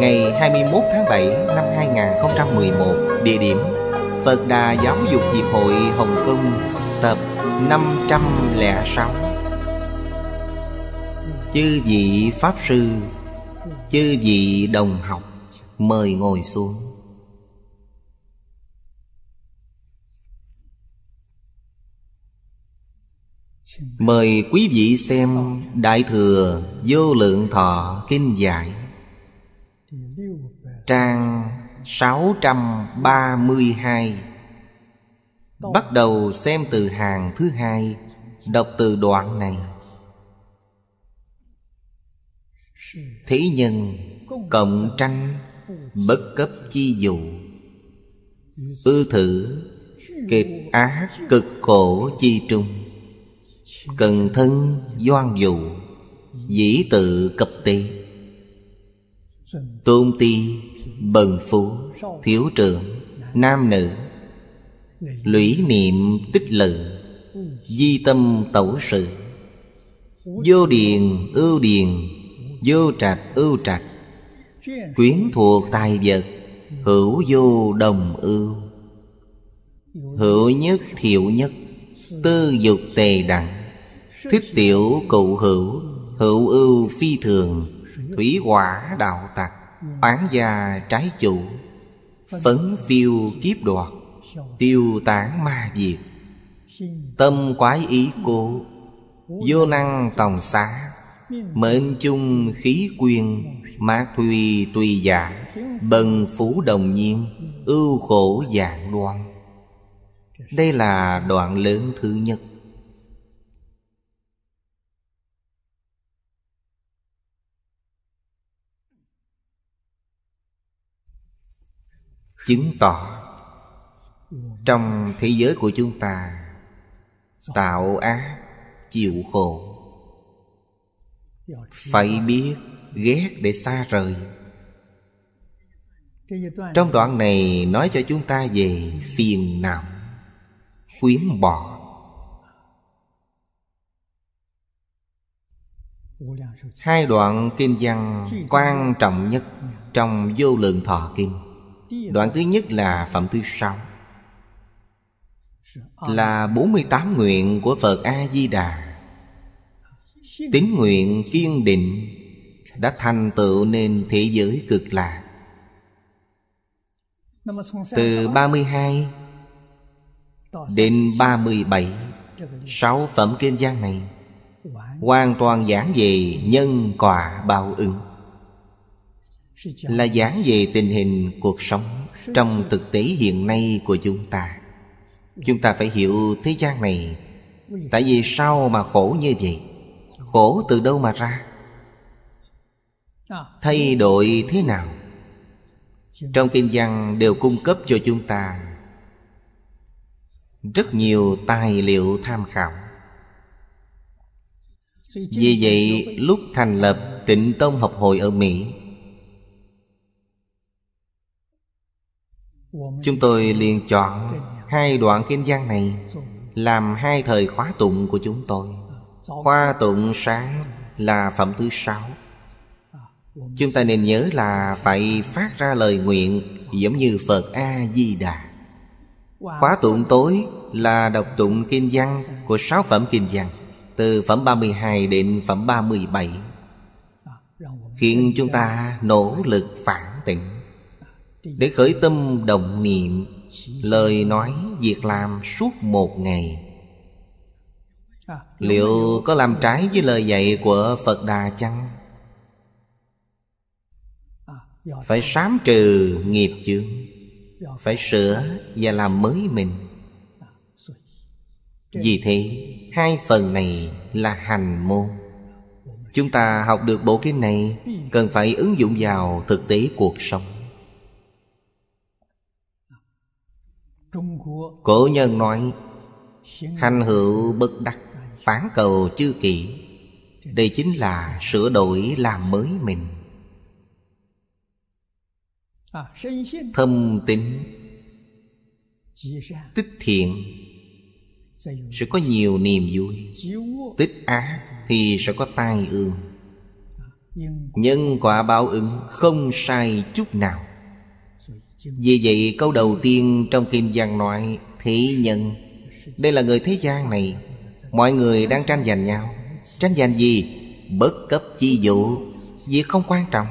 ngày 21 tháng 7 năm 2011, địa điểm Phật Đà Giáo dục Hiệp hội Hồng Kông, tập 506. Chư vị Pháp Sư, chư vị đồng học, mời ngồi xuống. Mời quý vị xem Đại Thừa Vô Lượng Thọ Kinh Giải Trang 632 Bắt đầu xem từ hàng thứ hai Đọc từ đoạn này Thế nhân cộng tranh bất cấp chi dụ Ư thử kiệt ác cực khổ chi trung Cần thân doan dụ Dĩ tự cập tị Tôn ti Bần phú Thiếu trưởng Nam nữ Lũy niệm tích lự Di tâm tẩu sự Vô điền ưu điền Vô trạch ưu trạch Quyến thuộc tài vật Hữu vô đồng ưu Hữu nhất thiệu nhất Tư dục tề đẳng Thích tiểu cụ hữu Hữu ưu phi thường thủy quả đạo tặc oán gia trái chủ phấn phiêu kiếp đoạt tiêu tán ma diệt tâm quái ý cố vô năng tòng xá mệnh chung khí quyền mát thuy tùy giả bần phú đồng nhiên ưu khổ dạng đoan đây là đoạn lớn thứ nhất chứng tỏ trong thế giới của chúng ta tạo ác chịu khổ phải biết ghét để xa rời trong đoạn này nói cho chúng ta về phiền não khuyến bỏ hai đoạn kinh văn quan trọng nhất trong vô lượng thọ kinh Đoạn thứ nhất là phẩm thứ sáu Là 48 nguyện của Phật A-di-đà Tín nguyện kiên định Đã thành tựu nên thế giới cực lạc Từ 32 Đến 37 Sáu phẩm kinh gian này Hoàn toàn giảng về nhân quả bao ứng là giảng về tình hình cuộc sống trong thực tế hiện nay của chúng ta chúng ta phải hiểu thế gian này tại vì sao mà khổ như vậy khổ từ đâu mà ra à, thay đổi thế nào trong kinh văn đều cung cấp cho chúng ta rất nhiều tài liệu tham khảo vì vậy lúc thành lập tịnh tông học hội ở mỹ Chúng tôi liền chọn hai đoạn kinh văn này Làm hai thời khóa tụng của chúng tôi Khóa tụng sáng là phẩm thứ sáu Chúng ta nên nhớ là phải phát ra lời nguyện Giống như Phật A-di-đà Khóa tụng tối là đọc tụng kinh văn của sáu phẩm kinh văn Từ phẩm 32 đến phẩm 37 Khiến chúng ta nỗ lực phản tỉnh để khởi tâm đồng niệm lời nói việc làm suốt một ngày liệu có làm trái với lời dạy của phật đà chăng phải sám trừ nghiệp chướng phải sửa và làm mới mình vì thế hai phần này là hành môn chúng ta học được bộ kinh này cần phải ứng dụng vào thực tế cuộc sống Cổ nhân nói Hành hữu bất đắc Phản cầu chư kỷ Đây chính là sửa đổi làm mới mình à, Thâm tính Tích thiện Sẽ có nhiều niềm vui Tích ác thì sẽ có tai ương à, Nhân quả báo ứng không sai chút nào vì vậy câu đầu tiên trong Kim Giang nói Thị nhân Đây là người thế gian này Mọi người đang tranh giành nhau Tranh giành gì? Bất cấp chi vụ Việc không quan trọng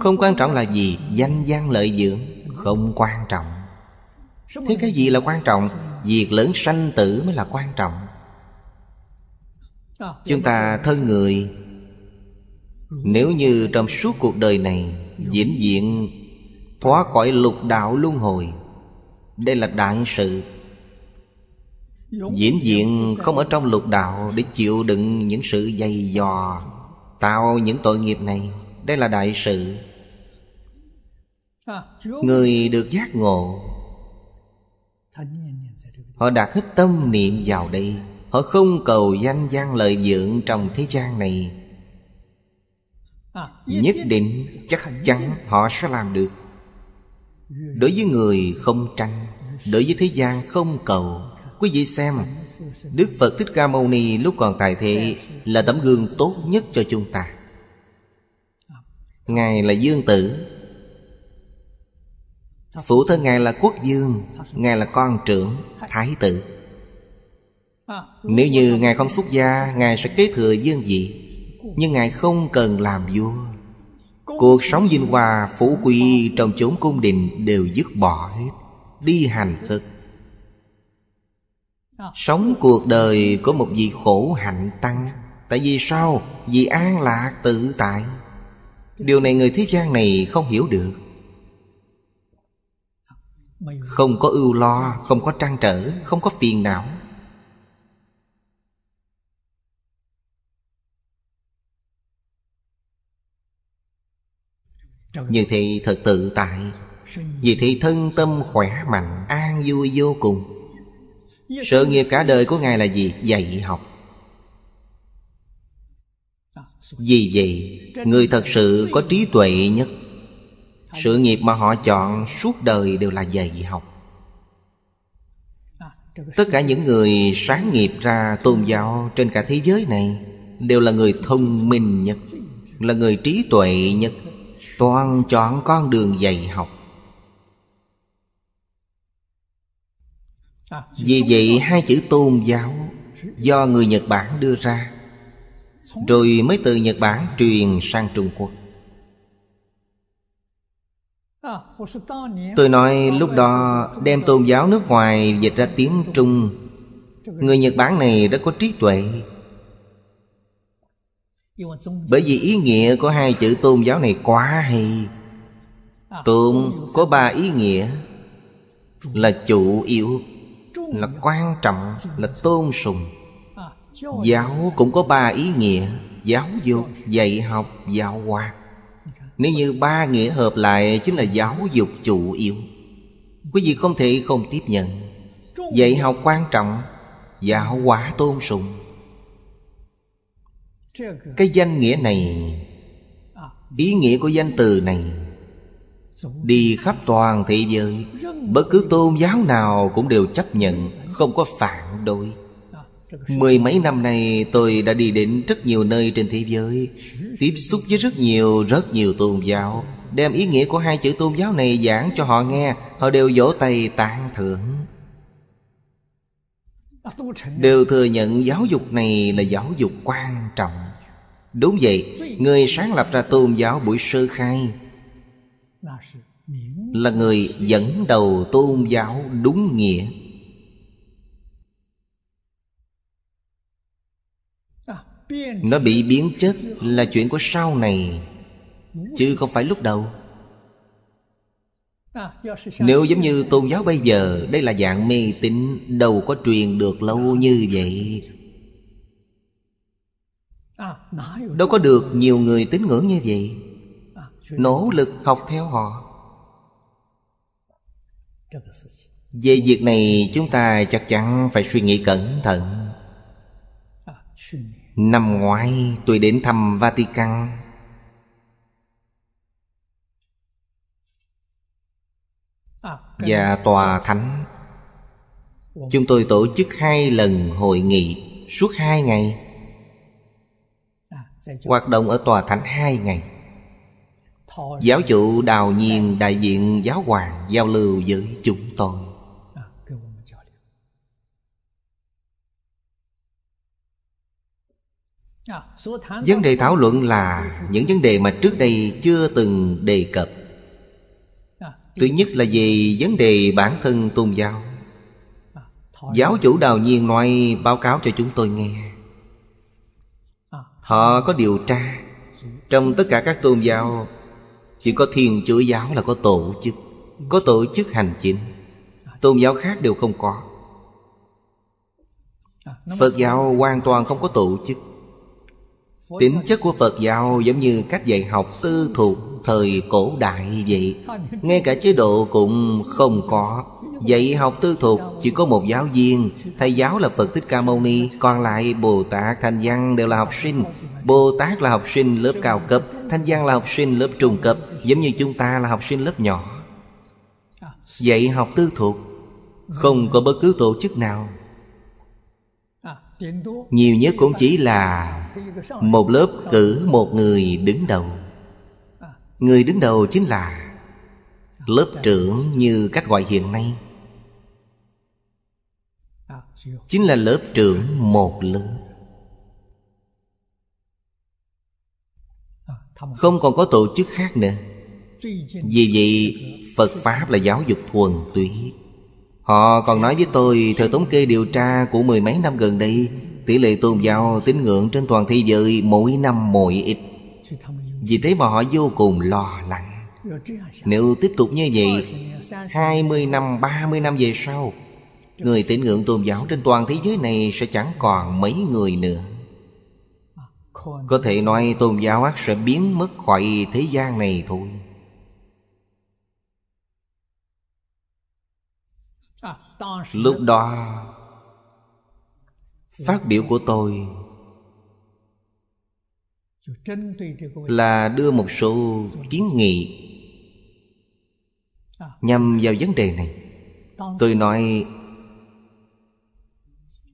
Không quan trọng là gì? Danh gian lợi dưỡng Không quan trọng Thế cái gì là quan trọng? Việc lớn sanh tử mới là quan trọng Chúng ta thân người Nếu như trong suốt cuộc đời này Diễn diện thoát khỏi lục đạo luân hồi đây là đại sự diễn diện không ở trong lục đạo để chịu đựng những sự dày dò tạo những tội nghiệp này đây là đại sự người được giác ngộ họ đặt hết tâm niệm vào đây họ không cầu danh gian lợi dưỡng trong thế gian này nhất định chắc chắn họ sẽ làm được Đối với người không tranh Đối với thế gian không cầu Quý vị xem Đức Phật Thích Ca Mâu Ni lúc còn tại thế Là tấm gương tốt nhất cho chúng ta Ngài là dương tử Phụ thân Ngài là quốc dương Ngài là con trưởng Thái tử Nếu như Ngài không xuất gia Ngài sẽ kế thừa dương vị Nhưng Ngài không cần làm vua Cuộc sống vinh hoa phú quý trong chốn cung đình đều dứt bỏ hết Đi hành thực dạ. Sống cuộc đời có một vị khổ hạnh tăng Tại vì sao? Vì an lạc tự tại Điều này người thế gian này không hiểu được Không có ưu lo, không có trăn trở, không có phiền não Như thế thật tự tại Vì thế thân tâm khỏe mạnh An vui vô cùng Sự nghiệp cả đời của Ngài là gì? Dạy học Vì vậy Người thật sự có trí tuệ nhất Sự nghiệp mà họ chọn suốt đời đều là dạy học Tất cả những người sáng nghiệp ra tôn giáo trên cả thế giới này Đều là người thông minh nhất Là người trí tuệ nhất Toàn chọn con đường dạy học à, Vì vậy hai chữ tôn giáo Do người Nhật Bản đưa ra Rồi mới từ Nhật Bản truyền sang Trung Quốc à, Tôi nói lúc đó đem tôn giáo nước ngoài dịch ra tiếng Trung Người Nhật Bản này rất có trí tuệ bởi vì ý nghĩa của hai chữ tôn giáo này quá hay à, tôn có ba ý nghĩa là chủ yếu là quan trọng là tôn sùng à, giáo cũng có ba ý nghĩa giáo dục dạy học giáo hóa dạ. nếu như ba nghĩa hợp lại chính là giáo dục chủ yếu Quý vị không thể không tiếp nhận Dạy học quan trọng Giáo hóa tôn sùng cái danh nghĩa này ý nghĩa của danh từ này đi khắp toàn thế giới bất cứ tôn giáo nào cũng đều chấp nhận không có phản đối à, mười mấy năm nay tôi đã đi đến rất nhiều nơi trên thế giới tiếp xúc với rất nhiều rất nhiều tôn giáo đem ý nghĩa của hai chữ tôn giáo này giảng cho họ nghe họ đều vỗ tay tán thưởng đều thừa nhận giáo dục này là giáo dục quan trọng Đúng vậy Người sáng lập ra tôn giáo buổi sơ khai Là người dẫn đầu tôn giáo đúng nghĩa Nó bị biến chất là chuyện của sau này Chứ không phải lúc đầu Nếu giống như tôn giáo bây giờ Đây là dạng mê tín Đâu có truyền được lâu như vậy À, Đâu có được nhiều người tín ngưỡng như vậy à, Nỗ lực học theo họ Về việc này chúng ta chắc chắn phải suy nghĩ cẩn thận à, Năm ngoái tôi đến thăm Vatican Và tòa thánh Chúng tôi tổ chức hai lần hội nghị Suốt hai ngày hoạt động ở tòa thánh hai ngày giáo chủ đào nhiên đại diện giáo hoàng giao lưu với chúng tôi à, à, vấn đề thảo luận là những vấn đề mà trước đây chưa từng đề cập à, thứ nhất là về vấn đề bản thân tôn giáo giáo chủ đào nhiên nói báo cáo cho chúng tôi nghe Họ có điều tra Trong tất cả các tôn giáo Chỉ có thiên chúa giáo là có tổ chức Có tổ chức hành chính Tôn giáo khác đều không có Phật giáo hoàn toàn không có tổ chức Tính chất của Phật giáo giống như cách dạy học tư thuộc thời cổ đại vậy Ngay cả chế độ cũng không có Dạy học tư thuộc chỉ có một giáo viên Thầy giáo là Phật Thích Ca Mâu Ni Còn lại Bồ Tát Thanh Văn đều là học sinh Bồ Tát là học sinh lớp cao cấp Thanh Văn là học sinh lớp trung cấp Giống như chúng ta là học sinh lớp nhỏ Dạy học tư thuộc Không có bất cứ tổ chức nào Nhiều nhất cũng chỉ là Một lớp cử một người đứng đầu Người đứng đầu chính là Lớp trưởng như cách gọi hiện nay chính là lớp trưởng một lớp không còn có tổ chức khác nữa vì vậy phật pháp là giáo dục thuần túy họ còn nói với tôi theo thống kê điều tra của mười mấy năm gần đây tỷ lệ tôn giáo tín ngưỡng trên toàn thế giới mỗi năm mỗi ít vì thế mà họ vô cùng lo lắng nếu tiếp tục như vậy hai mươi năm, ba mươi năm về sau Người tín ngưỡng tôn giáo trên toàn thế giới này Sẽ chẳng còn mấy người nữa Có thể nói tôn giáo ác sẽ biến mất khỏi thế gian này thôi Lúc đó Phát biểu của tôi Là đưa một số kiến nghị Nhằm vào vấn đề này Tôi nói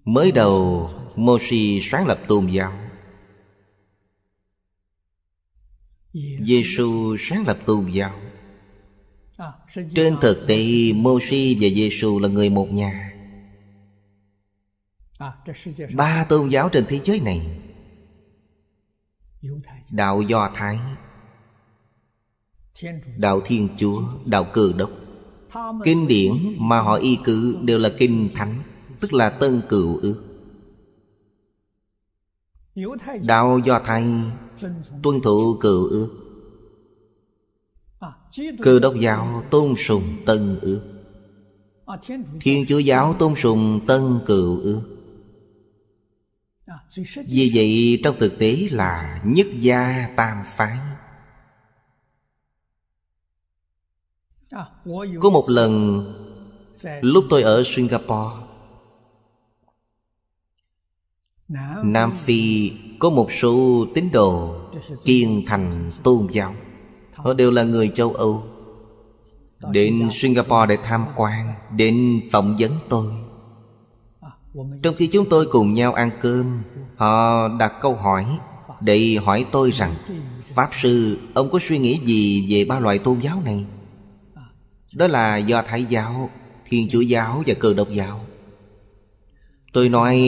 Mới đầu Moshi sáng lập tôn giáo Giê-xu sáng lập tôn giáo Trên thực tế Moshi và Giê-xu là người một nhà Ba tôn giáo trên thế giới này Đạo Do Thái Đạo Thiên Chúa Đạo Cừ Đốc Kinh điển mà họ y cử đều là kinh thánh Tức là tân cựu ước Đạo Do Thái Tuân thủ cựu ước Cơ đốc giáo tôn sùng tân ước Thiên chúa giáo tôn sùng tân cựu ước Vì vậy trong thực tế là nhất gia tam phái Có một lần Lúc tôi ở Singapore Nam Phi có một số tín đồ kiên thành tôn giáo Họ đều là người châu Âu Đến Singapore để tham quan Đến phỏng vấn tôi Trong khi chúng tôi cùng nhau ăn cơm Họ đặt câu hỏi Để hỏi tôi rằng Pháp Sư, ông có suy nghĩ gì về ba loại tôn giáo này? Đó là do Thái giáo, Thiên Chúa giáo và Cơ độc giáo Tôi nói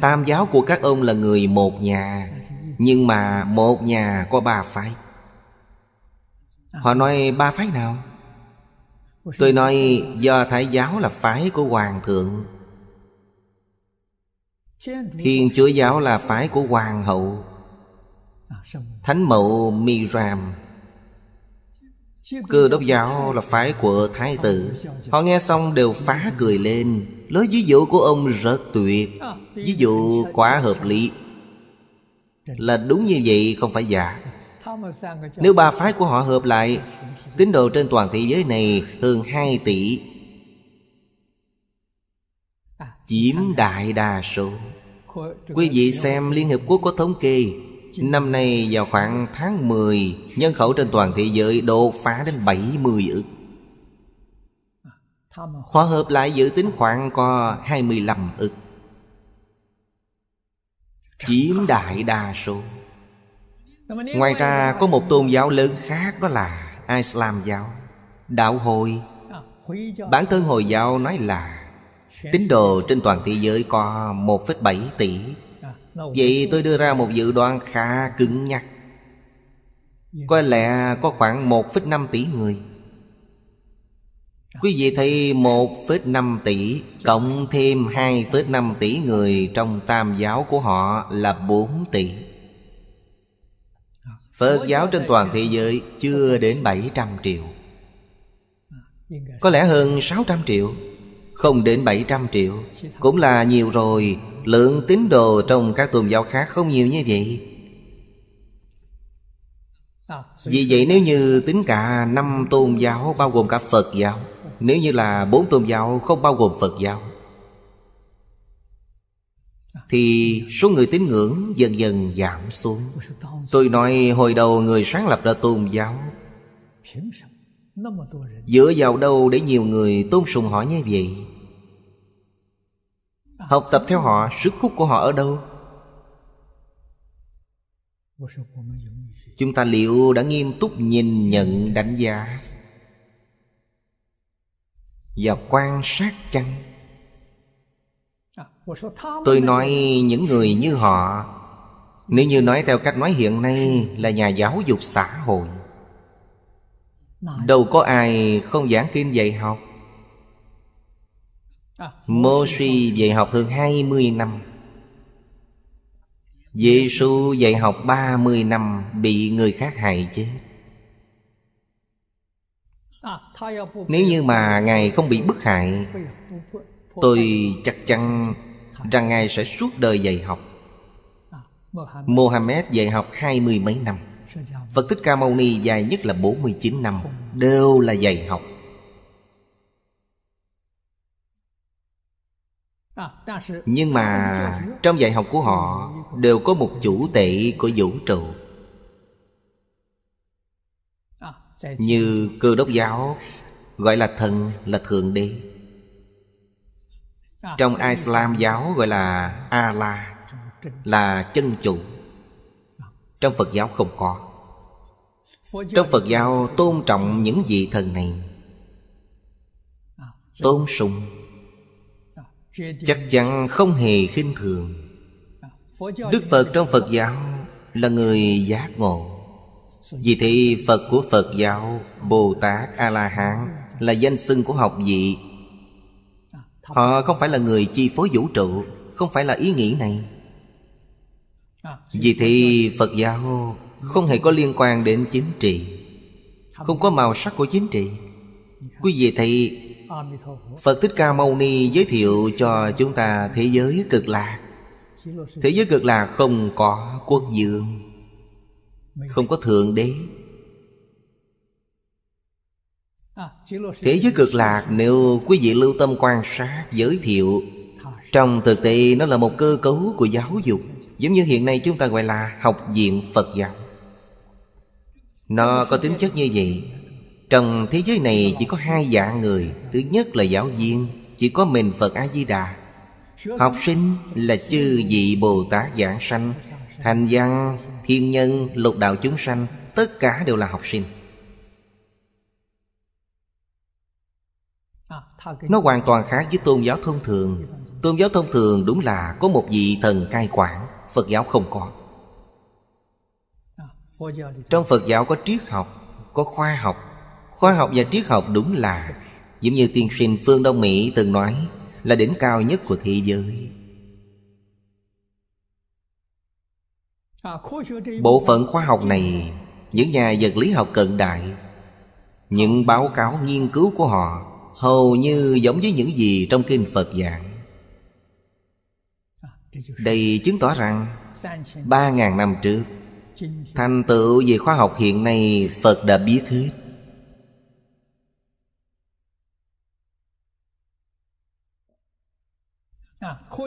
tam giáo của các ông là người một nhà Nhưng mà một nhà có ba phái Họ nói ba phái nào? Tôi nói do Thái giáo là phái của Hoàng thượng Thiên chúa giáo là phái của Hoàng hậu Thánh mậu Mi Cơ đốc giáo là phái của Thái tử Họ nghe xong đều phá cười lên Lối ví dụ của ông rất tuyệt Ví dụ quá hợp lý Là đúng như vậy không phải giả Nếu ba phái của họ hợp lại Tín đồ trên toàn thế giới này hơn 2 tỷ Chiếm đại đa số Quý vị xem Liên Hiệp Quốc có thống kê Năm nay vào khoảng tháng 10 Nhân khẩu trên toàn thế giới đột phá đến 70 ức Hòa hợp lại dự tính khoảng có 25 ức Chiếm đại đa số Ngoài ra có một tôn giáo lớn khác đó là Islam giáo Đạo hồi Bản thân Hồi giáo nói là Tín đồ trên toàn thế giới có 1,7 tỷ Vậy tôi đưa ra một dự đoán khá cứng nhắc dạ. Có lẽ có khoảng 1,5 tỷ người Quý vị thấy 1,5 tỷ Cộng thêm 2,5 tỷ người Trong tam giáo của họ là 4 tỷ dạ. Phật giáo trên toàn thế giới Chưa đến 700 triệu dạ. Có lẽ hơn 600 triệu không đến 700 triệu Cũng là nhiều rồi Lượng tín đồ trong các tôn giáo khác không nhiều như vậy Vì vậy nếu như tính cả năm tôn giáo bao gồm cả Phật giáo Nếu như là bốn tôn giáo không bao gồm Phật giáo Thì số người tín ngưỡng dần dần giảm xuống Tôi nói hồi đầu người sáng lập ra tôn giáo Dựa vào đâu để nhiều người tôn sùng họ như vậy Học tập theo họ, sức hút của họ ở đâu Chúng ta liệu đã nghiêm túc nhìn nhận đánh giá Và quan sát chăng Tôi nói những người như họ Nếu như nói theo cách nói hiện nay là nhà giáo dục xã hội Đâu có ai không giảng kinh dạy học à, Mô suy dạy học hơn 20 năm giê xu dạy học 30 năm Bị người khác hại chết à, Nếu như mà Ngài không bị bức hại Tôi chắc chắn rằng Ngài sẽ suốt đời dạy học à, Mohammed dạy học hai mươi mấy năm Phật Thích Ca Mâu Ni dài nhất là 49 năm Đều là dạy học Nhưng mà trong dạy học của họ Đều có một chủ tệ của vũ trụ Như cơ đốc giáo Gọi là thần là Thượng Đế Trong Islam giáo gọi là Allah Là chân chủ Trong Phật giáo không có trong Phật giáo tôn trọng những vị thần này Tôn sùng Chắc chắn không hề khinh thường Đức Phật trong Phật giáo là người giác ngộ Vì thế Phật của Phật giáo Bồ Tát A-la-hán Là danh xưng của học vị Họ không phải là người chi phối vũ trụ Không phải là ý nghĩ này Vì thế Phật giáo không hề có liên quan đến chính trị Không có màu sắc của chính trị Quý vị thấy Phật Thích Ca Mâu Ni giới thiệu cho chúng ta thế giới cực lạc Thế giới cực lạc không có quốc dương Không có thượng đế Thế giới cực lạc nếu quý vị lưu tâm quan sát giới thiệu Trong thực tế nó là một cơ cấu của giáo dục Giống như hiện nay chúng ta gọi là học viện Phật giáo nó có tính chất như vậy Trong thế giới này chỉ có hai dạng người Thứ nhất là giáo viên Chỉ có mình Phật A-di-đà Học sinh là chư vị Bồ Tát giảng sanh Thành văn, thiên nhân, lục đạo chúng sanh Tất cả đều là học sinh Nó hoàn toàn khác với tôn giáo thông thường Tôn giáo thông thường đúng là có một vị thần cai quản Phật giáo không có trong Phật giáo có triết học Có khoa học Khoa học và triết học đúng là Giống như tiên sinh Phương Đông Mỹ từng nói Là đỉnh cao nhất của thế giới Bộ phận khoa học này Những nhà vật lý học cận đại Những báo cáo nghiên cứu của họ Hầu như giống với những gì trong kinh Phật giảng Đây chứng tỏ rằng Ba ngàn năm trước thành tựu về khoa học hiện nay phật đã biết hết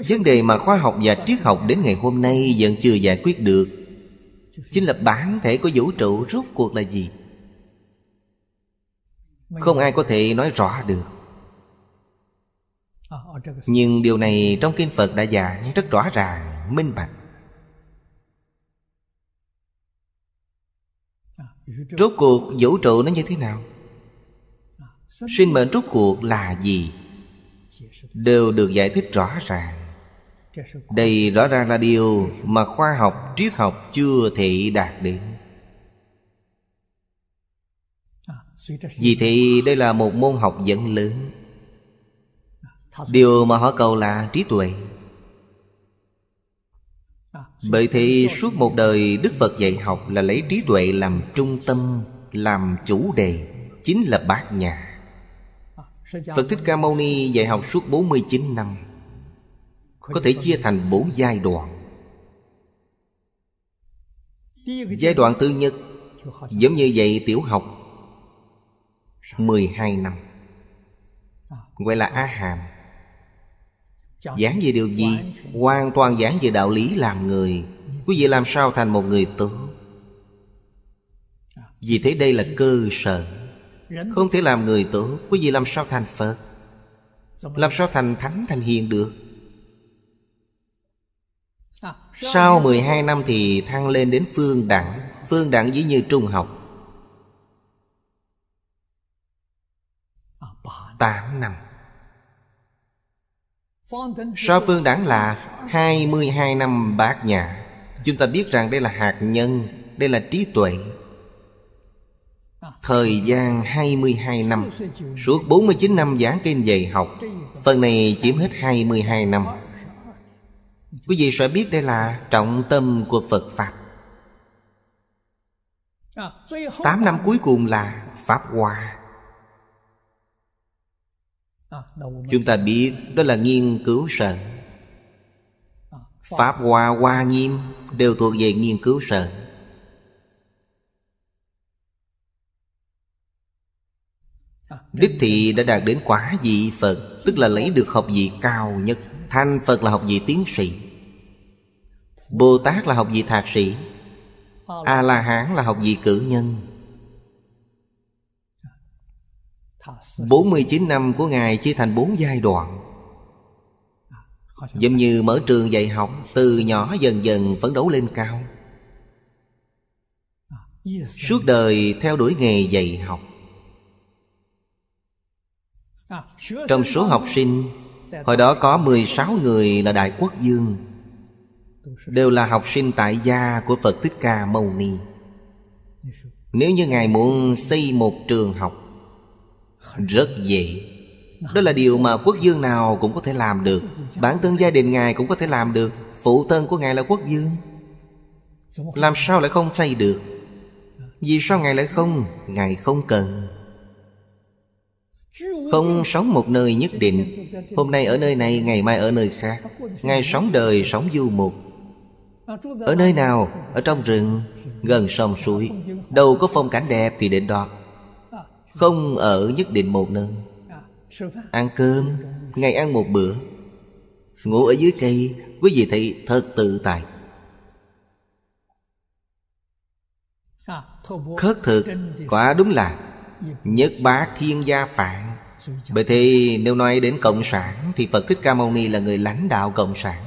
vấn đề mà khoa học và triết học đến ngày hôm nay vẫn chưa giải quyết được chính là bản thể của vũ trụ rốt cuộc là gì không ai có thể nói rõ được nhưng điều này trong kinh phật đã giảng rất rõ ràng minh bạch Rốt cuộc vũ trụ nó như thế nào Sinh mệnh rốt cuộc là gì Đều được giải thích rõ ràng Đây rõ ràng là điều mà khoa học, triết học chưa thể đạt đến Vì thì đây là một môn học dẫn lớn Điều mà họ cầu là trí tuệ bởi thế suốt một đời đức phật dạy học là lấy trí tuệ làm trung tâm làm chủ đề chính là bát nhà Phật Thích Ca Mâu Ni dạy học suốt 49 năm Có thể chia thành bốn giai đoạn Giai đoạn thứ nhất Giống như dạy tiểu học 12 năm Gọi là A Hàm Giảng về điều gì Hoàn toàn giảng về đạo lý làm người Quý vị làm sao thành một người tốt Vì thế đây là cơ sở Không thể làm người tốt Quý vị làm sao thành Phật Làm sao thành Thánh thành Hiền được Sau 12 năm thì thăng lên đến phương đẳng Phương đẳng dĩ như trung học 8 năm so phương đáng là 22 năm bát nhà Chúng ta biết rằng đây là hạt nhân Đây là trí tuệ Thời gian 22 năm Suốt 49 năm giảng kinh dạy học Phần này chiếm hết 22 năm Quý vị sẽ biết đây là trọng tâm của Phật Pháp 8 năm cuối cùng là Pháp hoa À, chúng ta biết đó là nghiên cứu sợn à, pháp hoa hoa nghiêm đều thuộc về nghiên cứu sợn à, đích thị đã đạt đến quả vị phật tức là lấy được học vị cao nhất thanh phật là học vị tiến sĩ bồ tát là học vị thạc sĩ a la hán là học vị cử nhân 49 năm của Ngài chia thành 4 giai đoạn Giống như mở trường dạy học Từ nhỏ dần dần phấn đấu lên cao Suốt đời theo đuổi nghề dạy học Trong số học sinh Hồi đó có 16 người là Đại Quốc Dương Đều là học sinh tại gia của Phật Thích Ca Mâu Ni Nếu như Ngài muốn xây một trường học rất dễ Đó là điều mà quốc dương nào cũng có thể làm được Bản thân gia đình Ngài cũng có thể làm được Phụ thân của Ngài là quốc dương Làm sao lại không xây được Vì sao Ngài lại không Ngài không cần không sống một nơi nhất định Hôm nay ở nơi này, ngày mai ở nơi khác Ngài sống đời, sống du mục Ở nơi nào, ở trong rừng Gần sông suối Đâu có phong cảnh đẹp thì đến đó không ở nhất định một nơi Ăn cơm Ngày ăn một bữa Ngủ ở dưới cây Quý vị thấy thật tự tại Khất thực Quả đúng là Nhất bá thiên gia phạn Bởi thế nếu nói đến Cộng sản Thì Phật Thích Ca Mâu Ni là người lãnh đạo Cộng sản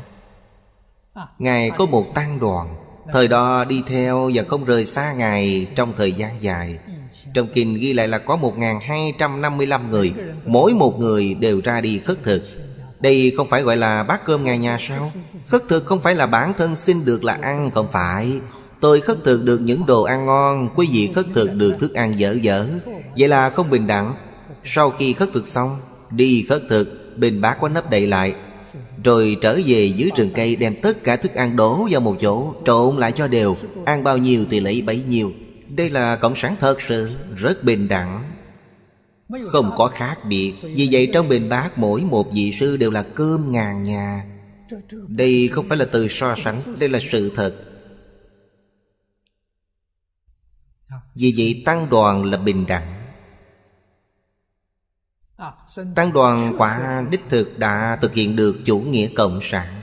Ngài có một tăng đoàn Thời đó đi theo và không rời xa Ngài trong thời gian dài trong kinh ghi lại là có 1.255 người Mỗi một người đều ra đi khất thực Đây không phải gọi là bát cơm ngày nhà sao Khất thực không phải là bản thân xin được là ăn Không phải Tôi khất thực được những đồ ăn ngon Quý vị khất thực được thức ăn dở dở Vậy là không bình đẳng Sau khi khất thực xong Đi khất thực Bình bát có nắp đậy lại rồi trở về dưới rừng cây đem tất cả thức ăn đổ vào một chỗ Trộn lại cho đều Ăn bao nhiêu thì lấy bấy nhiêu đây là cộng sản thật sự Rất bình đẳng Không có khác biệt Vì vậy trong bình bát mỗi một vị sư đều là cơm ngàn nhà Đây không phải là từ so sánh Đây là sự thật Vì vậy tăng đoàn là bình đẳng Tăng đoàn quả đích thực đã thực hiện được chủ nghĩa cộng sản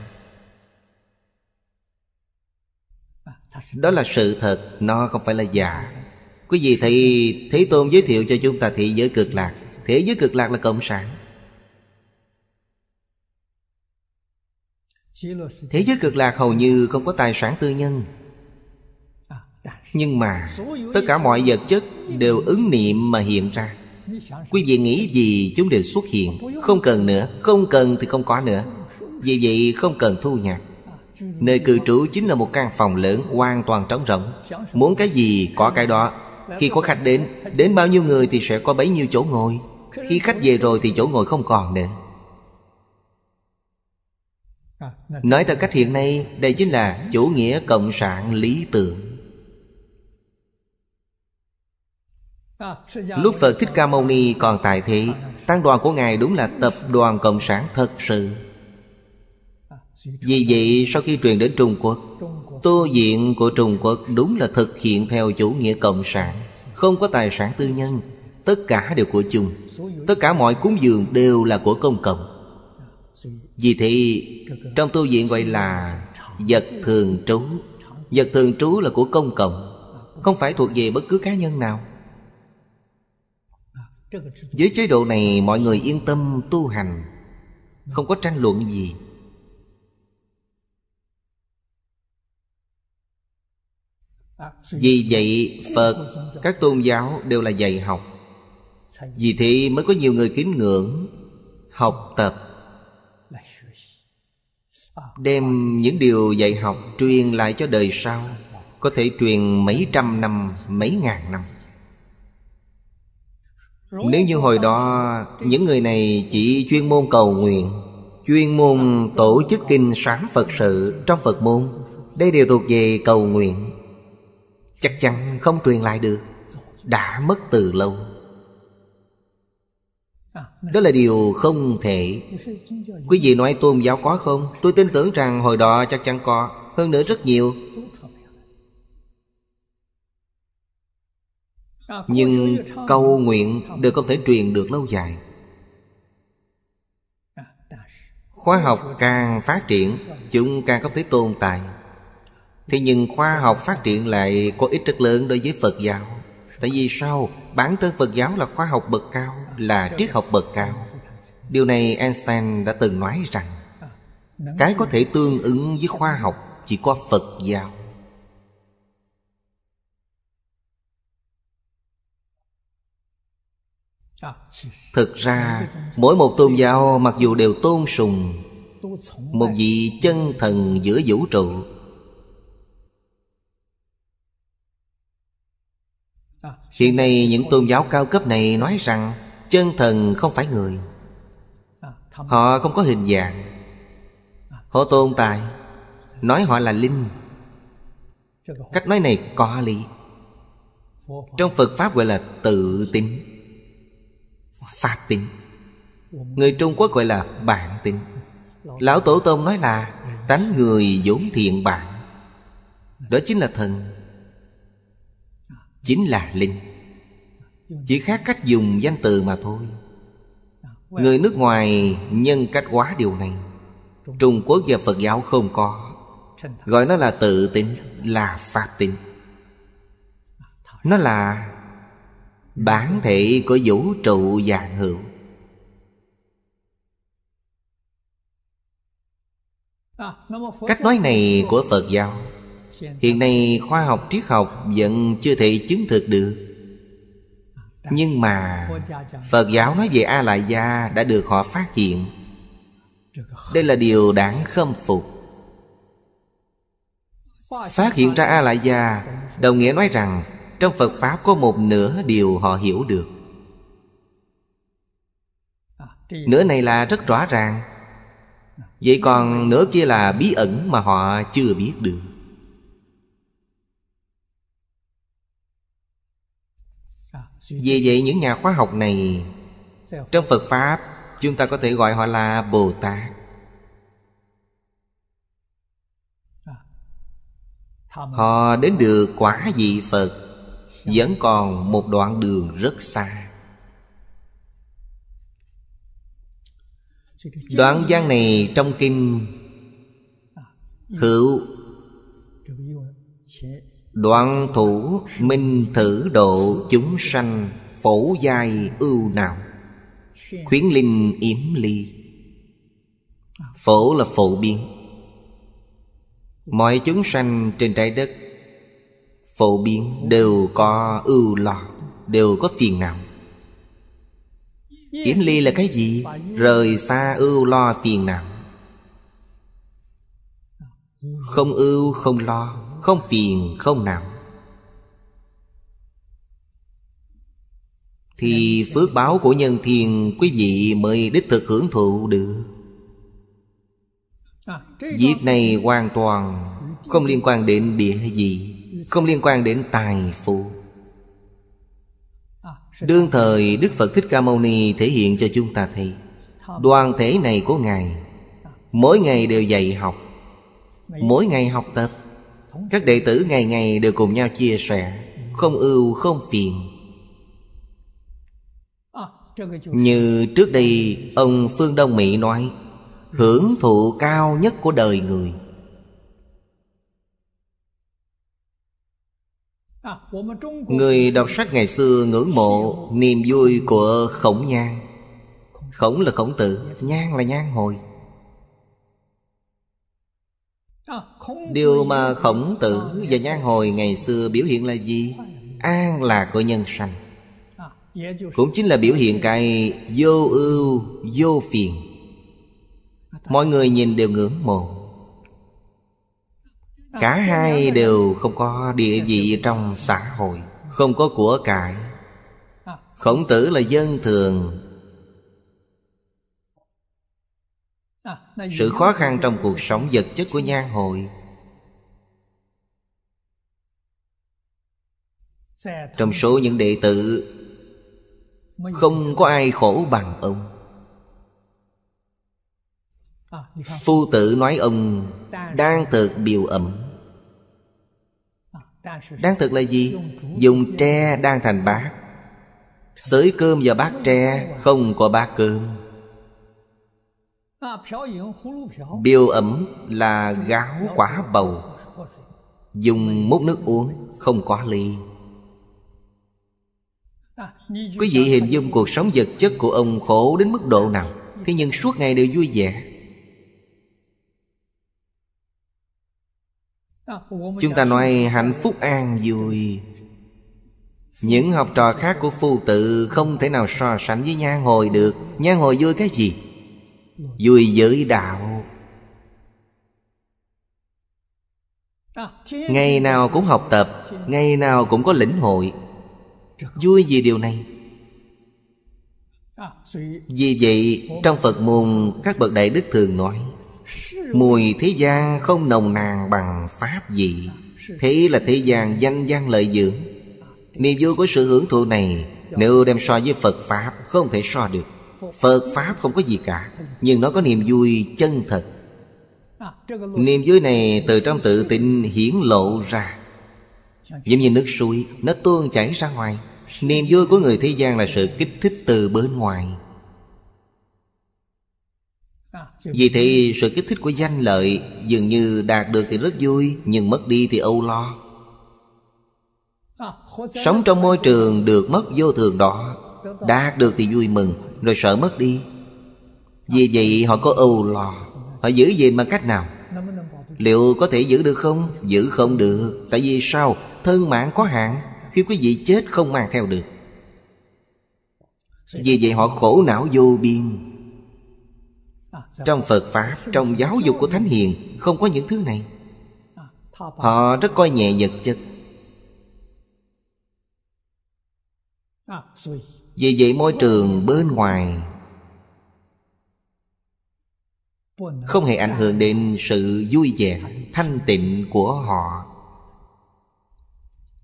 Đó là sự thật Nó không phải là giả Quý vị thấy Thế Tôn giới thiệu cho chúng ta thế giới cực lạc Thế giới cực lạc là cộng sản Thế giới cực lạc hầu như không có tài sản tư nhân Nhưng mà Tất cả mọi vật chất đều ứng niệm mà hiện ra Quý vị nghĩ gì chúng đều xuất hiện Không cần nữa Không cần thì không có nữa Vì vậy không cần thu nhạc. Nơi cư trú chính là một căn phòng lớn Hoàn toàn trống rỗng Muốn cái gì có cái đó Khi có khách đến Đến bao nhiêu người thì sẽ có bấy nhiêu chỗ ngồi Khi khách về rồi thì chỗ ngồi không còn nữa Nói theo cách hiện nay Đây chính là chủ nghĩa cộng sản lý tưởng Lúc Phật Thích Ca Mâu Ni còn tại thế Tăng đoàn của Ngài đúng là tập đoàn cộng sản thật sự vì vậy sau khi truyền đến Trung Quốc Tu viện của Trung Quốc đúng là thực hiện theo chủ nghĩa cộng sản Không có tài sản tư nhân Tất cả đều của chung Tất cả mọi cúng dường đều là của công cộng Vì thế trong tu viện gọi là Vật thường trú Vật thường trú là của công cộng Không phải thuộc về bất cứ cá nhân nào à, Với chế độ này mọi người yên tâm tu hành Không có tranh luận gì Vì vậy Phật Các tôn giáo đều là dạy học Vì thế mới có nhiều người kính ngưỡng Học tập Đem những điều dạy học Truyền lại cho đời sau Có thể truyền mấy trăm năm Mấy ngàn năm Nếu như hồi đó Những người này chỉ chuyên môn cầu nguyện Chuyên môn tổ chức kinh sáng Phật sự Trong Phật môn Đây đều thuộc về cầu nguyện Chắc chắn không truyền lại được Đã mất từ lâu Đó là điều không thể Quý vị nói tôn giáo có không Tôi tin tưởng rằng hồi đó chắc chắn có Hơn nữa rất nhiều Nhưng câu nguyện đều không thể truyền được lâu dài Khoa học càng phát triển Chúng càng không thể tồn tại Thế nhưng khoa học phát triển lại có ích rất lớn đối với Phật giáo Tại vì sao? Bản thân Phật giáo là khoa học bậc cao Là triết học bậc cao Điều này Einstein đã từng nói rằng Cái có thể tương ứng với khoa học Chỉ có Phật giáo Thực ra mỗi một tôn giáo mặc dù đều tôn sùng Một vị chân thần giữa vũ trụ hiện nay những tôn giáo cao cấp này nói rằng chân thần không phải người họ không có hình dạng họ tồn tại nói họ là linh cách nói này có lý trong phật pháp gọi là tự tính pháp tính người trung quốc gọi là bản tính lão tổ tông nói là tánh người vốn thiện bản đó chính là thần chính là linh chỉ khác cách dùng danh từ mà thôi người nước ngoài nhân cách quá điều này trung quốc và phật giáo không có gọi nó là tự tính là pháp tính nó là bản thể của vũ trụ vạn hữu cách nói này của phật giáo hiện nay khoa học triết học vẫn chưa thể chứng thực được nhưng mà Phật giáo nói về A-lại-gia đã được họ phát hiện Đây là điều đáng khâm phục Phát hiện ra A-lại-gia Đồng nghĩa nói rằng Trong Phật Pháp có một nửa điều họ hiểu được Nửa này là rất rõ ràng Vậy còn nửa kia là bí ẩn mà họ chưa biết được Vì vậy những nhà khoa học này Trong Phật Pháp Chúng ta có thể gọi họ là Bồ Tát Họ đến được quả vị Phật Vẫn còn một đoạn đường rất xa Đoạn gian này trong kinh Hữu Đoạn thủ minh thử độ chúng sanh Phổ giai ưu nào Khuyến linh yếm ly Phổ là phổ biến Mọi chúng sanh trên trái đất Phổ biến đều có ưu lo Đều có phiền não Yếm ly là cái gì? Rời xa ưu lo phiền não Không ưu không lo không phiền không não Thì phước báo của nhân thiền Quý vị mới đích thực hưởng thụ được Việc này hoàn toàn không liên quan đến địa vị Không liên quan đến tài phụ Đương thời Đức Phật Thích Ca Mâu Ni thể hiện cho chúng ta thấy Đoàn thể này của Ngài Mỗi ngày đều dạy học Mỗi ngày học tập các đệ tử ngày ngày đều cùng nhau chia sẻ không ưu không phiền như trước đây ông phương đông mỹ nói hưởng thụ cao nhất của đời người người đọc sách ngày xưa ngưỡng mộ niềm vui của khổng nhan khổng là khổng tử nhan là nhan hồi Điều mà khổng tử và nhan hồi ngày xưa biểu hiện là gì? An là của nhân sanh Cũng chính là biểu hiện cái vô ưu, vô phiền Mọi người nhìn đều ngưỡng mộ Cả hai đều không có địa vị trong xã hội Không có của cải Khổng tử là dân thường À, sự khó khăn trong cuộc sống vật chất của nhan hội trong số những đệ tử không có ai khổ bằng ông à, phu tử nói ông đang thực biểu ẩm à, đang thực là gì dùng tre đang thành bát xới cơm và bát tre không có bát cơm Ờ, Biêu ẩm là gáo quả bầu Dùng múc nước uống không có ly à, Quý vị hình dung cuộc sống vật chất của ông khổ đến mức độ nào Thế nhưng suốt ngày đều vui vẻ à, Chúng ta nói hạnh phúc an vui Những học trò khác của phu tự không thể nào so sánh với nhan hồi được Nhan hồi vui cái gì vui với đạo ngày nào cũng học tập ngày nào cũng có lĩnh hội vui vì điều này vì vậy trong phật môn các bậc đại đức thường nói mùi thế gian không nồng nàn bằng pháp gì thế là thế gian danh gian lợi dưỡng niềm vui của sự hưởng thụ này nếu đem so với phật pháp không thể so được phật pháp không có gì cả nhưng nó có niềm vui chân thật niềm vui này từ trong tự tin hiển lộ ra giống như nước suối nó tuôn chảy ra ngoài niềm vui của người thế gian là sự kích thích từ bên ngoài vì thế sự kích thích của danh lợi Dường như đạt được thì rất vui Nhưng mất đi thì âu lo Sống trong môi trường được mất vô thường đó Đạt được thì vui mừng rồi sợ mất đi Vì vậy họ có âu lo Họ giữ gì bằng cách nào Liệu có thể giữ được không? Giữ không được Tại vì sao? Thân mạng có hạn Khi quý vị chết không mang theo được Vì vậy họ khổ não vô biên Trong Phật Pháp Trong giáo dục của Thánh Hiền Không có những thứ này Họ rất coi nhẹ vật chất vì vậy môi trường bên ngoài không hề ảnh hưởng đến sự vui vẻ thanh tịnh của họ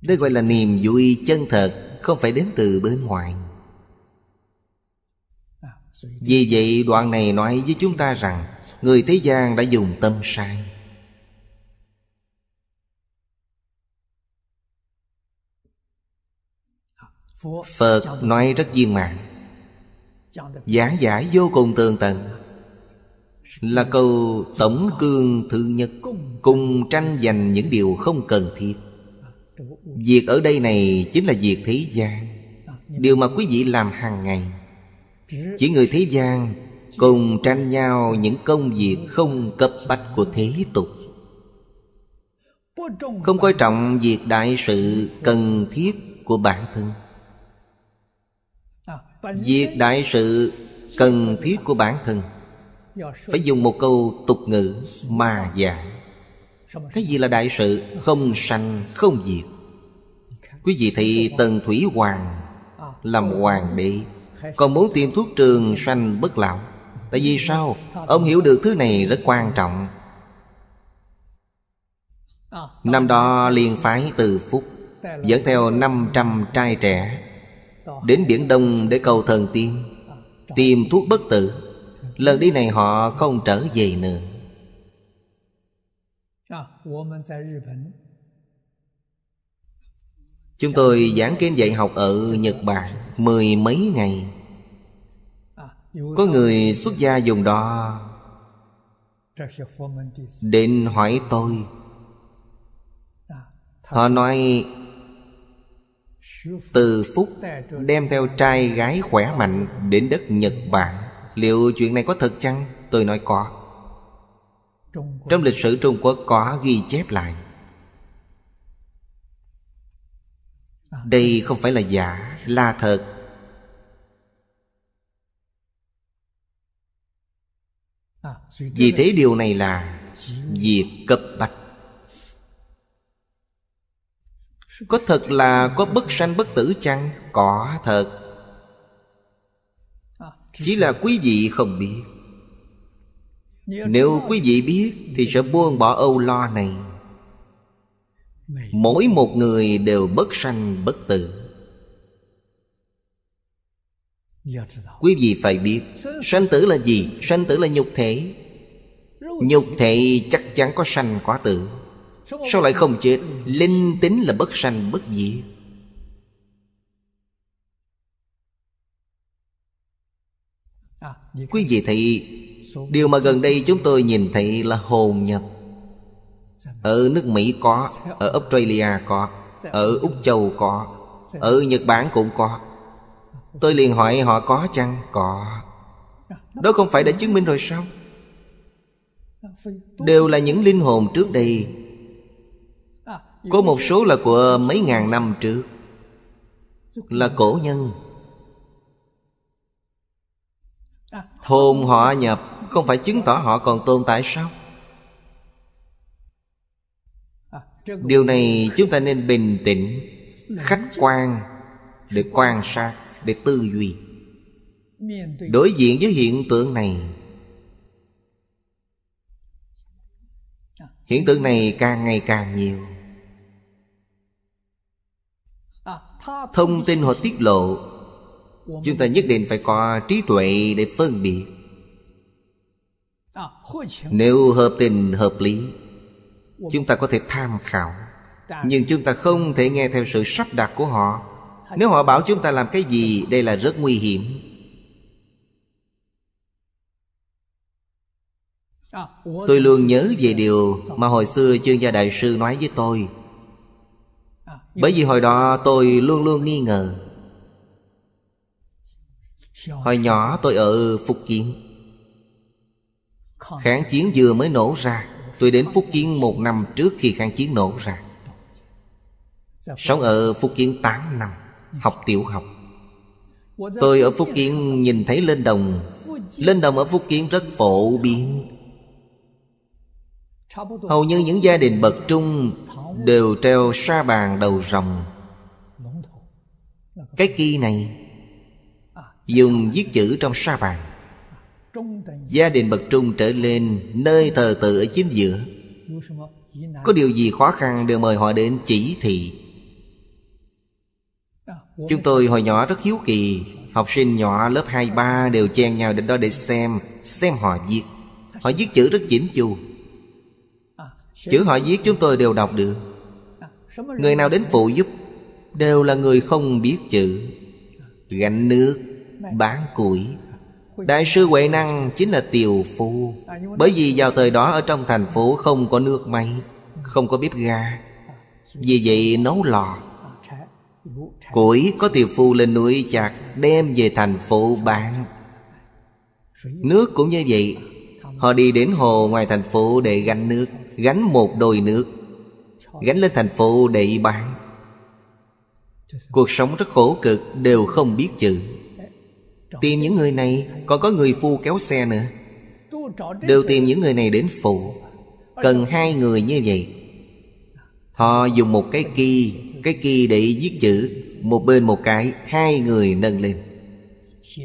đây gọi là niềm vui chân thật không phải đến từ bên ngoài vì vậy đoạn này nói với chúng ta rằng người thế gian đã dùng tâm sai Phật nói rất viên mãn Giảng giải vô cùng tường tận Là câu tổng cương thứ nhất Cùng tranh giành những điều không cần thiết Việc ở đây này chính là việc thế gian Điều mà quý vị làm hàng ngày Chỉ người thế gian Cùng tranh nhau những công việc không cấp bách của thế tục Không coi trọng việc đại sự cần thiết của bản thân Việc đại sự cần thiết của bản thân Phải dùng một câu tục ngữ mà giảng Cái gì là đại sự không sanh không diệt Quý vị thì Tần Thủy Hoàng à. Làm hoàng đế Còn muốn tìm thuốc trường sanh bất lão Tại vì sao? Ông hiểu được thứ này rất quan trọng à. Năm đó liền phái từ phúc Dẫn theo 500 trai trẻ Đến Biển Đông để cầu thần tiên Tìm thuốc bất tử Lần đi này họ không trở về nữa Chúng tôi giảng kinh dạy học ở Nhật Bản Mười mấy ngày Có người xuất gia dùng đó Đến hỏi tôi Họ nói từ phúc đem theo trai gái khỏe mạnh Đến đất Nhật Bản Liệu chuyện này có thật chăng? Tôi nói có Trong lịch sử Trung Quốc có ghi chép lại Đây không phải là giả, là thật Vì thế điều này là Việc cấp bách Có thật là có bất sanh bất tử chăng? Có thật à, Chỉ là quý vị không biết Nếu quý vị biết Thì sẽ buông bỏ âu lo này Mỗi một người đều bất sanh bất tử dạ, Quý vị phải biết Sanh tử là gì? Sanh tử là nhục thể Nhục thể chắc chắn có sanh có tử Sao lại không chết Linh tính là bất sanh bất diệt Quý vị thấy Điều mà gần đây chúng tôi nhìn thấy là hồn nhập Ở nước Mỹ có Ở Australia có Ở Úc Châu có Ở Nhật Bản cũng có Tôi liền hỏi họ có chăng Có Đó không phải đã chứng minh rồi sao Đều là những linh hồn trước đây có một số là của mấy ngàn năm trước Là cổ nhân Thôn họ nhập Không phải chứng tỏ họ còn tồn tại sao Điều này chúng ta nên bình tĩnh Khách quan Để quan sát Để tư duy Đối diện với hiện tượng này Hiện tượng này càng ngày càng nhiều thông tin họ tiết lộ chúng ta nhất định phải có trí tuệ để phân biệt nếu hợp tình hợp lý chúng ta có thể tham khảo nhưng chúng ta không thể nghe theo sự sắp đặt của họ nếu họ bảo chúng ta làm cái gì đây là rất nguy hiểm tôi luôn nhớ về điều mà hồi xưa chương gia đại sư nói với tôi bởi vì hồi đó tôi luôn luôn nghi ngờ Hồi nhỏ tôi ở Phúc Kiến Kháng chiến vừa mới nổ ra Tôi đến Phúc Kiến một năm trước khi kháng chiến nổ ra Sống ở Phúc Kiến 8 năm Học tiểu học Tôi ở Phúc Kiến nhìn thấy lên đồng Lên đồng ở Phúc Kiến rất phổ biến Hầu như những gia đình bậc trung đều treo sa bàn đầu rồng cái kỳ này dùng viết chữ trong sa bàn gia đình bậc trung trở lên nơi thờ tự ở chính giữa có điều gì khó khăn đều mời họ đến chỉ thị Chúng tôi hồi nhỏ rất hiếu kỳ Học sinh nhỏ lớp hai ba đều chen nhau đến đó để xem Xem họ viết Họ viết chữ rất chỉnh chu Chữ họ viết chúng tôi đều đọc được Người nào đến phụ giúp Đều là người không biết chữ Gánh nước Bán củi Đại sư Huệ Năng chính là tiều phu Bởi vì vào thời đó ở trong thành phố không có nước máy Không có bếp ga Vì vậy nấu lò Củi có tiều phu lên núi chặt Đem về thành phố bán Nước cũng như vậy Họ đi đến hồ ngoài thành phố để gánh nước Gánh một đồi nước gánh lên thành phụ để bán cuộc sống rất khổ cực đều không biết chữ tìm những người này còn có người phu kéo xe nữa đều tìm những người này đến phụ cần hai người như vậy họ dùng một cái kỳ cái kỳ để viết chữ một bên một cái hai người nâng lên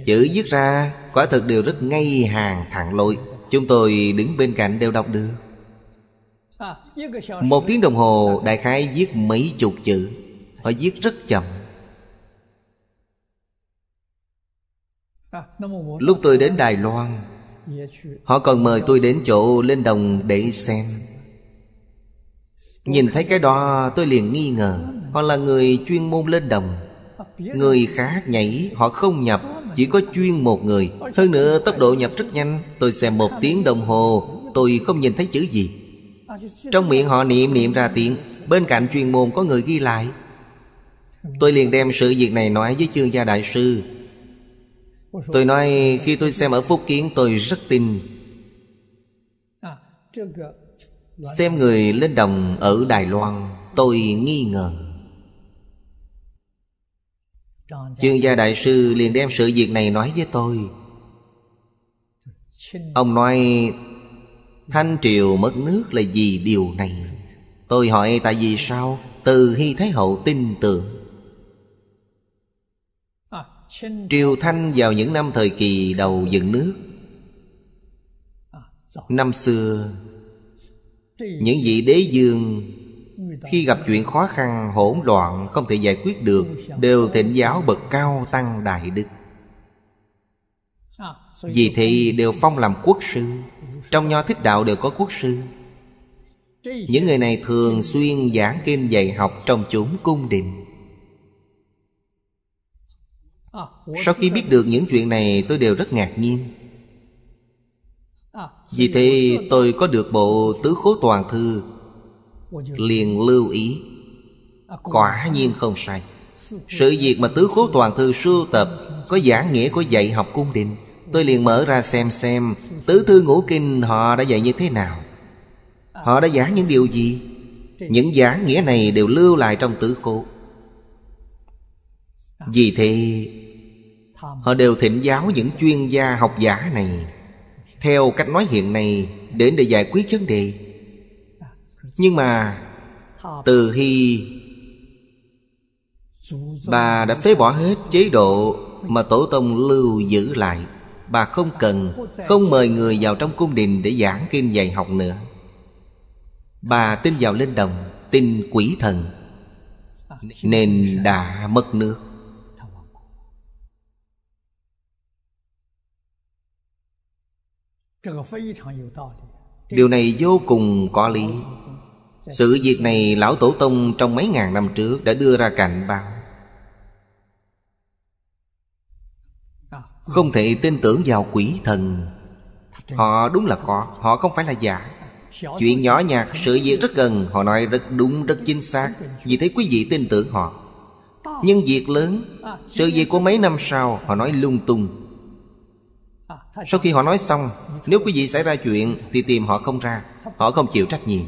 chữ viết ra quả thực đều rất ngay hàng thẳng lối chúng tôi đứng bên cạnh đều đọc được một tiếng đồng hồ đại khái viết mấy chục chữ Họ viết rất chậm Lúc tôi đến Đài Loan Họ còn mời tôi đến chỗ lên đồng để xem Nhìn thấy cái đó tôi liền nghi ngờ Họ là người chuyên môn lên đồng Người khác nhảy họ không nhập Chỉ có chuyên một người Hơn nữa tốc độ nhập rất nhanh Tôi xem một tiếng đồng hồ Tôi không nhìn thấy chữ gì trong miệng họ niệm niệm ra tiếng Bên cạnh chuyên môn có người ghi lại Tôi liền đem sự việc này nói với chương gia đại sư Tôi nói khi tôi xem ở Phúc Kiến tôi rất tin Xem người lên đồng ở Đài Loan Tôi nghi ngờ Chương gia đại sư liền đem sự việc này nói với tôi Ông nói Thanh triều mất nước là vì điều này Tôi hỏi tại vì sao Từ Hy Thái Hậu tin tưởng Triều Thanh vào những năm thời kỳ đầu dựng nước Năm xưa Những vị đế dương Khi gặp chuyện khó khăn hỗn loạn Không thể giải quyết được Đều thịnh giáo bậc cao tăng đại đức vì thì đều phong làm quốc sư Trong nho thích đạo đều có quốc sư Những người này thường xuyên giảng kinh dạy học trong chúng cung đình à, Sau khi biết được những chuyện này tôi đều rất ngạc nhiên à, Vì thế tôi có được bộ tứ khố toàn thư Liền lưu ý à, Quả nhiên không sai Sự việc mà tứ khố toàn thư sưu tập Có giảng nghĩa của dạy học cung đình Tôi liền mở ra xem xem Tứ thư ngũ kinh họ đã dạy như thế nào Họ đã giảng những điều gì Những giảng nghĩa này đều lưu lại trong tử khổ Vì thế Họ đều thịnh giáo những chuyên gia học giả này Theo cách nói hiện nay Đến để giải quyết vấn đề Nhưng mà Từ khi Bà đã phế bỏ hết chế độ Mà Tổ Tông lưu giữ lại bà không cần không mời người vào trong cung đình để giảng kinh dạy học nữa bà tin vào linh đồng tin quỷ thần nên đã mất nước điều này vô cùng có lý sự việc này lão tổ tông trong mấy ngàn năm trước đã đưa ra cảnh báo Không thể tin tưởng vào quỷ thần Họ đúng là có Họ không phải là giả Chuyện nhỏ nhặt, sự việc rất gần Họ nói rất đúng, rất chính xác Vì thế quý vị tin tưởng họ Nhưng việc lớn Sự việc của mấy năm sau Họ nói lung tung Sau khi họ nói xong Nếu quý vị xảy ra chuyện Thì tìm họ không ra Họ không chịu trách nhiệm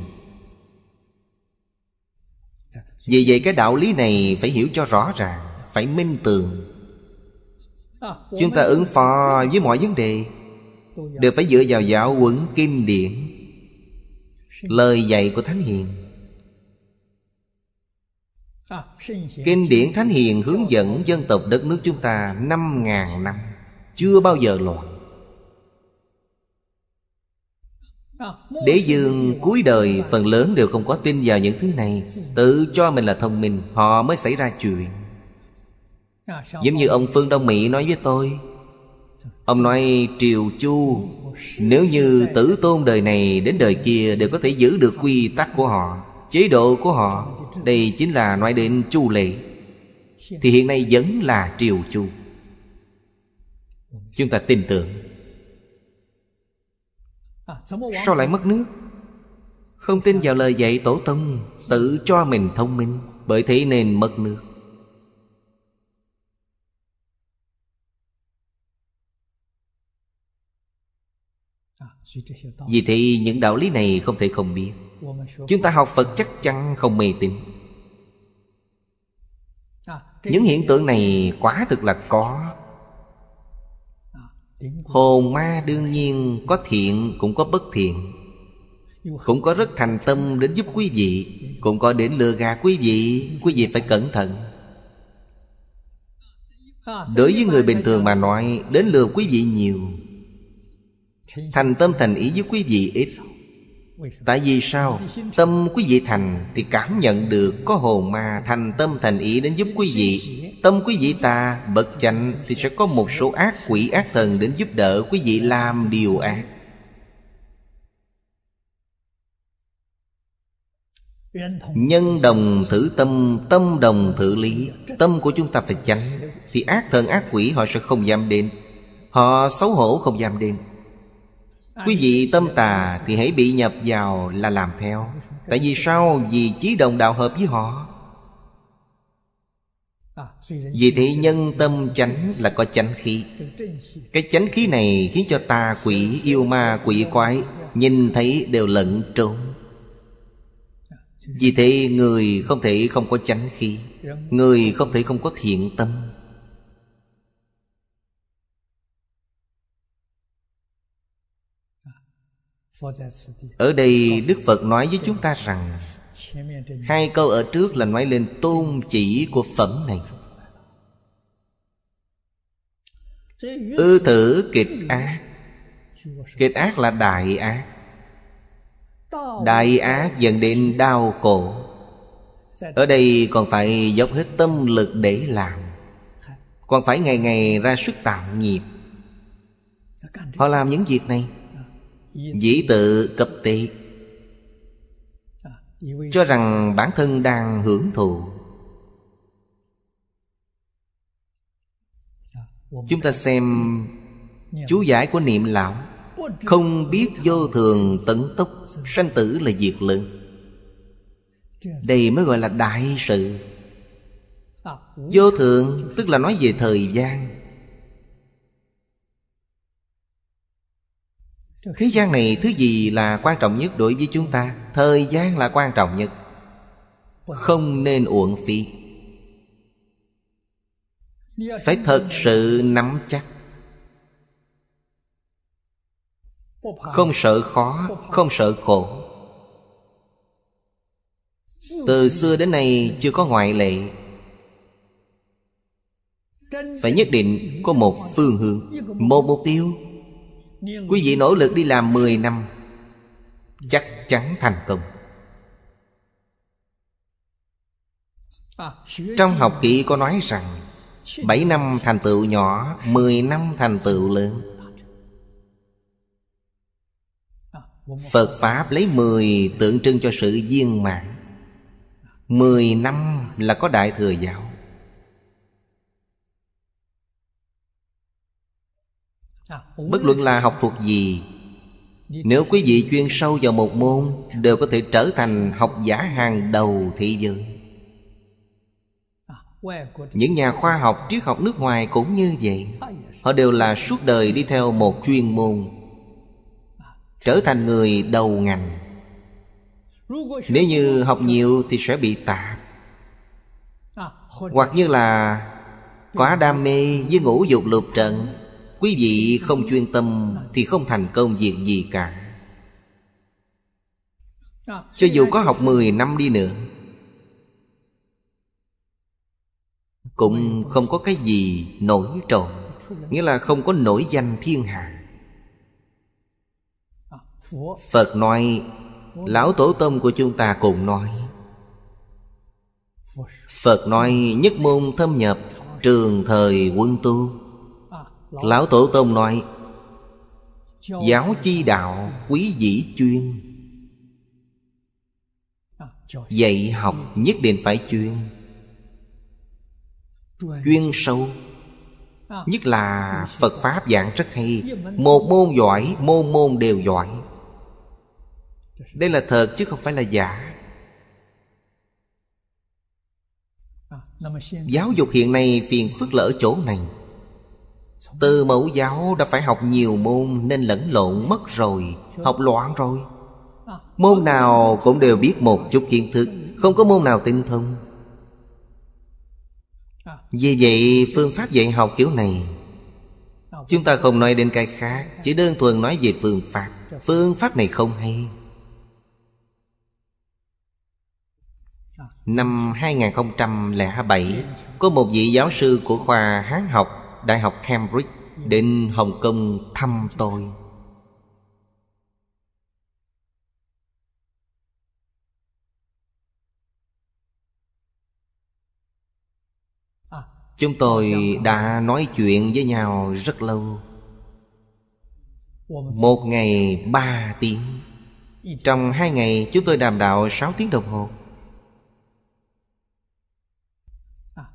Vì vậy cái đạo lý này phải hiểu cho rõ ràng Phải minh tường À, chúng ta ứng phó với mọi vấn đề đều phải dựa vào giáo huấn kinh điển lời dạy của thánh hiền à, kinh điển thánh hiền hướng dẫn dân tộc đất nước chúng ta năm ngàn năm chưa bao giờ loạn à, Đế dương cuối đời phần lớn đều không có tin vào những thứ này Tự cho mình là thông minh Họ mới xảy ra chuyện Giống như ông Phương Đông Mỹ nói với tôi Ông nói triều chu Nếu như tử tôn đời này đến đời kia Đều có thể giữ được quy tắc của họ Chế độ của họ Đây chính là nói đến chu lệ Thì hiện nay vẫn là triều chu Chúng ta tin tưởng Sao lại mất nước Không tin vào lời dạy tổ tông Tự cho mình thông minh Bởi thế nên mất nước Vì thế những đạo lý này không thể không biết Chúng ta học Phật chắc chắn không mê tín à, Những hiện tượng này quá thực là có Hồn ma đương nhiên có thiện cũng có bất thiện Cũng có rất thành tâm đến giúp quý vị Cũng có đến lừa gạt quý vị Quý vị phải cẩn thận à, Đối với người bình thường mà nói Đến lừa quý vị nhiều thành tâm thành ý với quý vị ít tại vì sao tâm quý vị thành thì cảm nhận được có hồn ma thành tâm thành ý đến giúp quý vị tâm quý vị ta bậc chạnh thì sẽ có một số ác quỷ ác thần đến giúp đỡ quý vị làm điều ác Nhân đồng thử tâm Tâm đồng thử lý Tâm của chúng ta phải chánh Thì ác thần ác quỷ họ sẽ không dám đến Họ xấu hổ không dám đến Quý vị tâm tà thì hãy bị nhập vào là làm theo Tại vì sao? Vì chí đồng đạo hợp với họ Vì thế nhân tâm chánh là có chánh khí Cái chánh khí này khiến cho tà quỷ, yêu ma, quỷ quái Nhìn thấy đều lẫn trốn Vì thế người không thể không có chánh khí Người không thể không có thiện tâm ở đây đức phật nói với chúng ta rằng hai câu ở trước là nói lên tôn chỉ của phẩm này ư thử kịch ác kịch ác là đại ác đại ác dẫn đến đau khổ ở đây còn phải dốc hết tâm lực để làm còn phải ngày ngày ra sức tạo nghiệp họ làm những việc này Dĩ tự cập tị Cho rằng bản thân đang hưởng thụ Chúng ta xem chú giải của niệm lão Không biết vô thường tận tốc Sanh tử là diệt lượng Đây mới gọi là đại sự Vô thường tức là nói về thời gian thế gian này thứ gì là quan trọng nhất đối với chúng ta thời gian là quan trọng nhất không nên uổng phí phải thật sự nắm chắc không sợ khó không sợ khổ từ xưa đến nay chưa có ngoại lệ phải nhất định có một phương hướng một mục tiêu Quý vị nỗ lực đi làm 10 năm Chắc chắn thành công à, Trong học kỹ có nói rằng 7 năm thành tựu nhỏ 10 năm thành tựu lớn à, Phật Pháp lấy 10 tượng trưng cho sự viên mãn 10 năm là có đại thừa giáo Bất luận là học thuộc gì Nếu quý vị chuyên sâu vào một môn Đều có thể trở thành học giả hàng đầu thị giới Những nhà khoa học triết học nước ngoài cũng như vậy Họ đều là suốt đời đi theo một chuyên môn Trở thành người đầu ngành Nếu như học nhiều thì sẽ bị tạp Hoặc như là Quá đam mê với ngũ dục lục trận Quý vị không chuyên tâm Thì không thành công việc gì cả Cho dù có học 10 năm đi nữa Cũng không có cái gì nổi trội Nghĩa là không có nổi danh thiên hạ Phật nói Lão Tổ Tông của chúng ta cùng nói Phật nói nhất môn thâm nhập Trường thời quân tu Lão Tổ Tông nói Giáo chi đạo quý dĩ chuyên Dạy học nhất định phải chuyên Chuyên sâu Nhất là Phật Pháp dạng rất hay Một môn giỏi, môn môn đều giỏi Đây là thật chứ không phải là giả Giáo dục hiện nay phiền phức lỡ chỗ này từ mẫu giáo đã phải học nhiều môn Nên lẫn lộn mất rồi Học loạn rồi Môn nào cũng đều biết một chút kiến thức Không có môn nào tinh thông Vì vậy phương pháp dạy học kiểu này Chúng ta không nói đến cái khác Chỉ đơn thuần nói về phương pháp Phương pháp này không hay Năm 2007 Có một vị giáo sư của khoa Hán học Đại học Cambridge Đến Hồng Kông thăm tôi Chúng tôi đã nói chuyện với nhau rất lâu Một ngày ba tiếng Trong hai ngày chúng tôi đàm đạo sáu tiếng đồng hồ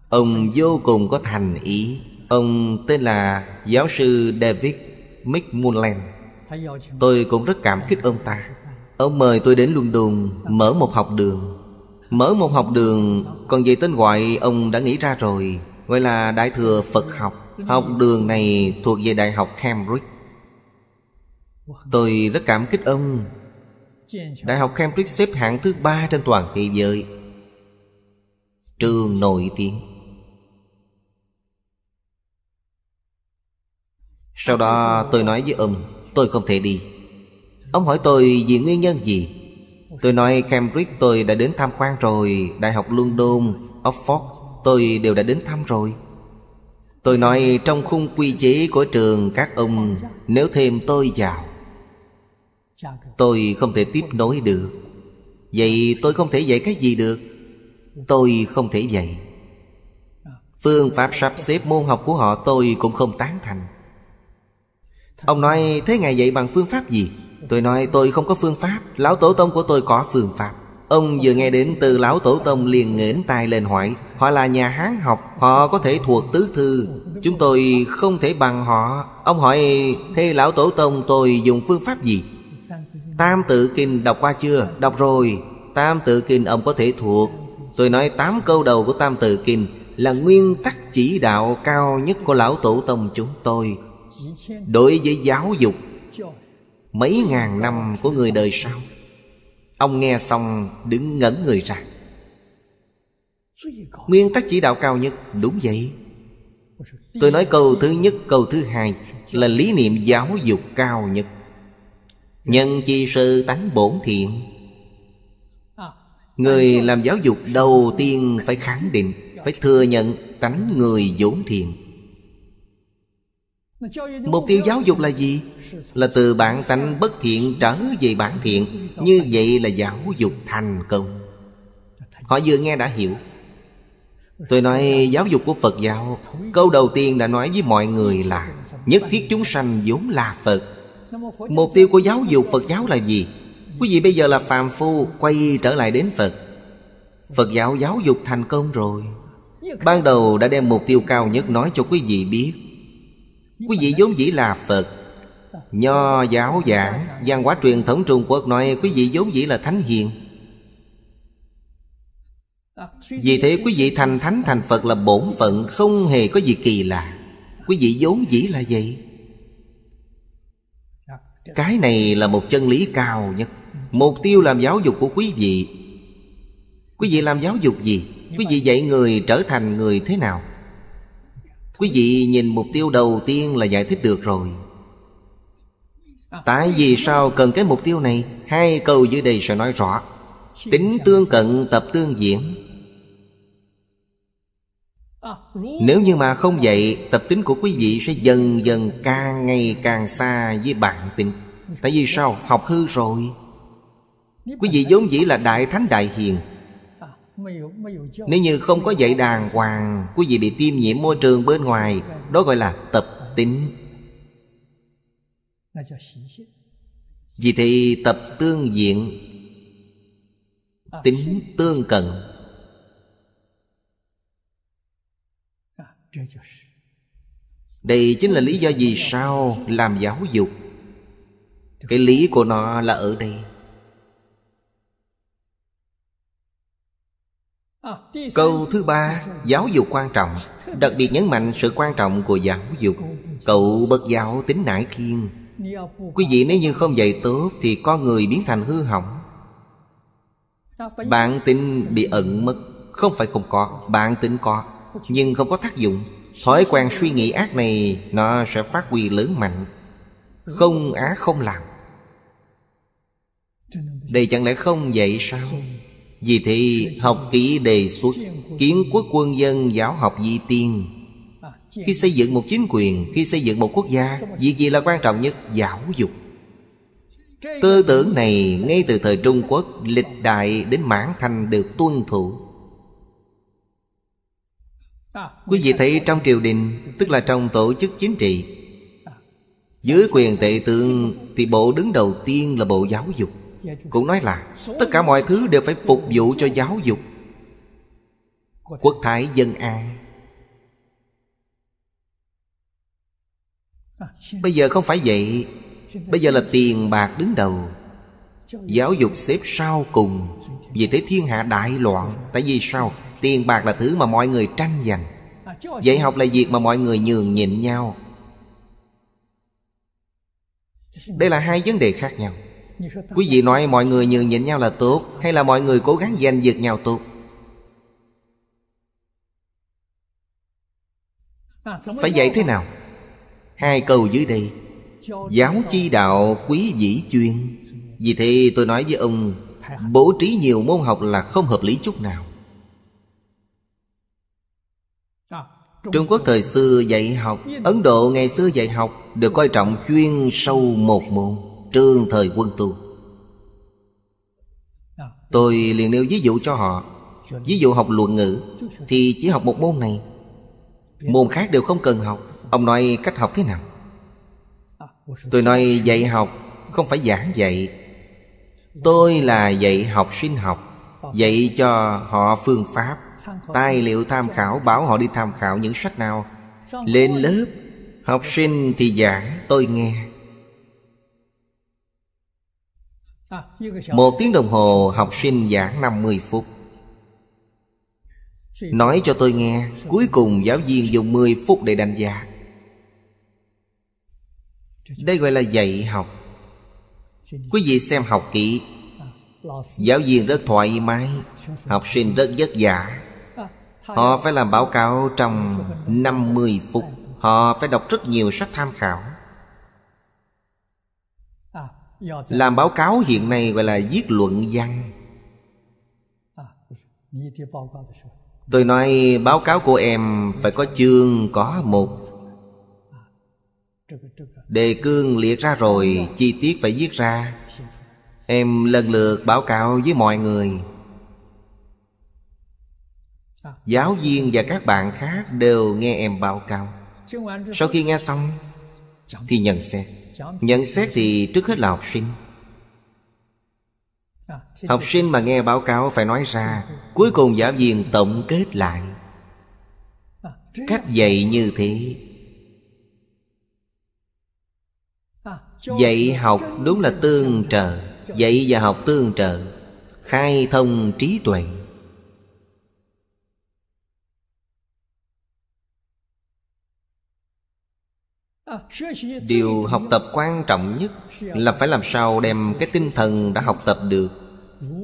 Ông vô cùng có thành ý Ông tên là giáo sư David McMullen Tôi cũng rất cảm kích ông ta Ông mời tôi đến London mở một học đường Mở một học đường Còn về tên gọi ông đã nghĩ ra rồi Gọi là Đại Thừa Phật Học Học đường này thuộc về Đại học Cambridge Tôi rất cảm kích ông Đại học Cambridge xếp hạng thứ ba trên toàn thế giới Trường nổi tiếng Sau đó tôi nói với ông Tôi không thể đi Ông hỏi tôi vì nguyên nhân gì Tôi nói Cambridge tôi đã đến tham quan rồi Đại học London, Oxford Tôi đều đã đến thăm rồi Tôi nói trong khung quy chế của trường các ông Nếu thêm tôi vào Tôi không thể tiếp nối được Vậy tôi không thể dạy cái gì được Tôi không thể dạy Phương pháp sắp xếp môn học của họ tôi cũng không tán thành Ông nói thế ngài dạy bằng phương pháp gì Tôi nói tôi không có phương pháp Lão Tổ Tông của tôi có phương pháp Ông vừa nghe đến từ Lão Tổ Tông liền nghển tay lên hỏi Họ là nhà Hán học Họ có thể thuộc tứ thư Chúng tôi không thể bằng họ Ông hỏi thế Lão Tổ Tông tôi dùng phương pháp gì Tam tự kinh đọc qua chưa Đọc rồi Tam tự kinh ông có thể thuộc Tôi nói tám câu đầu của tam tự kinh Là nguyên tắc chỉ đạo cao nhất của Lão Tổ Tông chúng tôi đối với giáo dục mấy ngàn năm của người đời sau ông nghe xong đứng ngẩn người ra nguyên tắc chỉ đạo cao nhất đúng vậy tôi nói câu thứ nhất câu thứ hai là lý niệm giáo dục cao nhất nhân chi sư tánh bổn thiện người làm giáo dục đầu tiên phải khẳng định phải thừa nhận tánh người vốn thiện mục tiêu giáo dục là gì là từ bản tánh bất thiện trở về bản thiện như vậy là giáo dục thành công họ vừa nghe đã hiểu tôi nói giáo dục của phật giáo câu đầu tiên đã nói với mọi người là nhất thiết chúng sanh vốn là phật mục tiêu của giáo dục phật giáo là gì quý vị bây giờ là phàm phu quay trở lại đến phật phật giáo giáo dục thành công rồi ban đầu đã đem mục tiêu cao nhất nói cho quý vị biết Quý vị vốn dĩ là Phật Nho giáo giảng văn hóa truyền thống Trung Quốc nói Quý vị vốn dĩ là thánh hiền Vì thế quý vị thành thánh thành Phật là bổn phận Không hề có gì kỳ lạ Quý vị vốn dĩ là vậy Cái này là một chân lý cao nhất Mục tiêu làm giáo dục của quý vị Quý vị làm giáo dục gì? Quý vị dạy người trở thành người thế nào? quý vị nhìn mục tiêu đầu tiên là giải thích được rồi tại vì sao cần cái mục tiêu này hai câu dưới đây sẽ nói rõ tính tương cận tập tương diễn nếu như mà không vậy Tập tính của quý vị sẽ dần dần càng ngày càng xa với bạn tình Tại vì sao? Học hư rồi Quý vị vốn dĩ là Đại Thánh Đại Hiền nếu như không có dạy đàng hoàng Quý vị bị tiêm nhiễm môi trường bên ngoài dạ. Đó gọi là tập tính Vì thì tập tương diện à, Tính tương cận à, Đây chính là lý do vì sao làm giáo dục Cái lý của nó là ở đây câu thứ ba giáo dục quan trọng đặc biệt nhấn mạnh sự quan trọng của giáo dục cậu bậc giáo tính nải thiên quý vị nếu như không dạy tốt thì con người biến thành hư hỏng bạn tính bị ẩn mất không phải không có bạn tính có nhưng không có tác dụng thói quen suy nghĩ ác này nó sẽ phát huy lớn mạnh không á không làm đây chẳng lẽ không dạy sao vì thì học kỹ đề xuất Kiến quốc quân dân giáo học di tiên Khi xây dựng một chính quyền Khi xây dựng một quốc gia Việc gì là quan trọng nhất? Giáo dục Tư tưởng này ngay từ thời Trung Quốc Lịch đại đến mãn thành được tuân thủ Quý vị thấy trong triều đình Tức là trong tổ chức chính trị Dưới quyền tệ tượng Thì bộ đứng đầu tiên là bộ giáo dục cũng nói là tất cả mọi thứ đều phải phục vụ cho giáo dục quốc thái dân an bây giờ không phải vậy bây giờ là tiền bạc đứng đầu giáo dục xếp sau cùng vì thế thiên hạ đại loạn tại vì sao tiền bạc là thứ mà mọi người tranh giành dạy học là việc mà mọi người nhường nhịn nhau đây là hai vấn đề khác nhau quý vị nói mọi người nhường nhịn nhau là tốt hay là mọi người cố gắng giành giật nhau tốt phải dạy thế nào hai câu dưới đây giáo chi đạo quý dĩ chuyên vì thế tôi nói với ông bố trí nhiều môn học là không hợp lý chút nào Trung Quốc thời xưa dạy học Ấn Độ ngày xưa dạy học Được coi trọng chuyên sâu một môn trương thời quân tu Tôi liền nêu ví dụ cho họ Ví dụ học luận ngữ Thì chỉ học một môn này Môn khác đều không cần học Ông nói cách học thế nào Tôi nói dạy học Không phải giảng dạy Tôi là dạy học sinh học Dạy cho họ phương pháp Tài liệu tham khảo Bảo họ đi tham khảo những sách nào Lên lớp Học sinh thì giảng tôi nghe À, Một tiếng đồng hồ học sinh giảng 50 phút Nói cho tôi nghe Cuối cùng giáo viên dùng 10 phút để đánh giá Đây gọi là dạy học Quý vị xem học kỹ à, Giáo viên rất thoải mái Học sinh rất vất vả à, Họ phải làm báo cáo trong 50 phút Họ phải đọc rất nhiều sách tham khảo Dạ, dạ. làm báo cáo hiện nay gọi là viết luận văn à, dạ. tôi nói báo cáo của em phải có chương có mục à, đề cương liệt ra rồi chi tiết phải viết ra em lần lượt báo cáo với mọi người à. giáo viên và các bạn khác đều nghe em báo cáo sau khi nghe xong thì nhận xét nhận xét thì trước hết là học sinh học sinh mà nghe báo cáo phải nói ra cuối cùng giảng viên tổng kết lại cách dạy như thế dạy học đúng là tương trợ dạy và học tương trợ khai thông trí tuệ điều học tập quan trọng nhất là phải làm sao đem cái tinh thần đã học tập được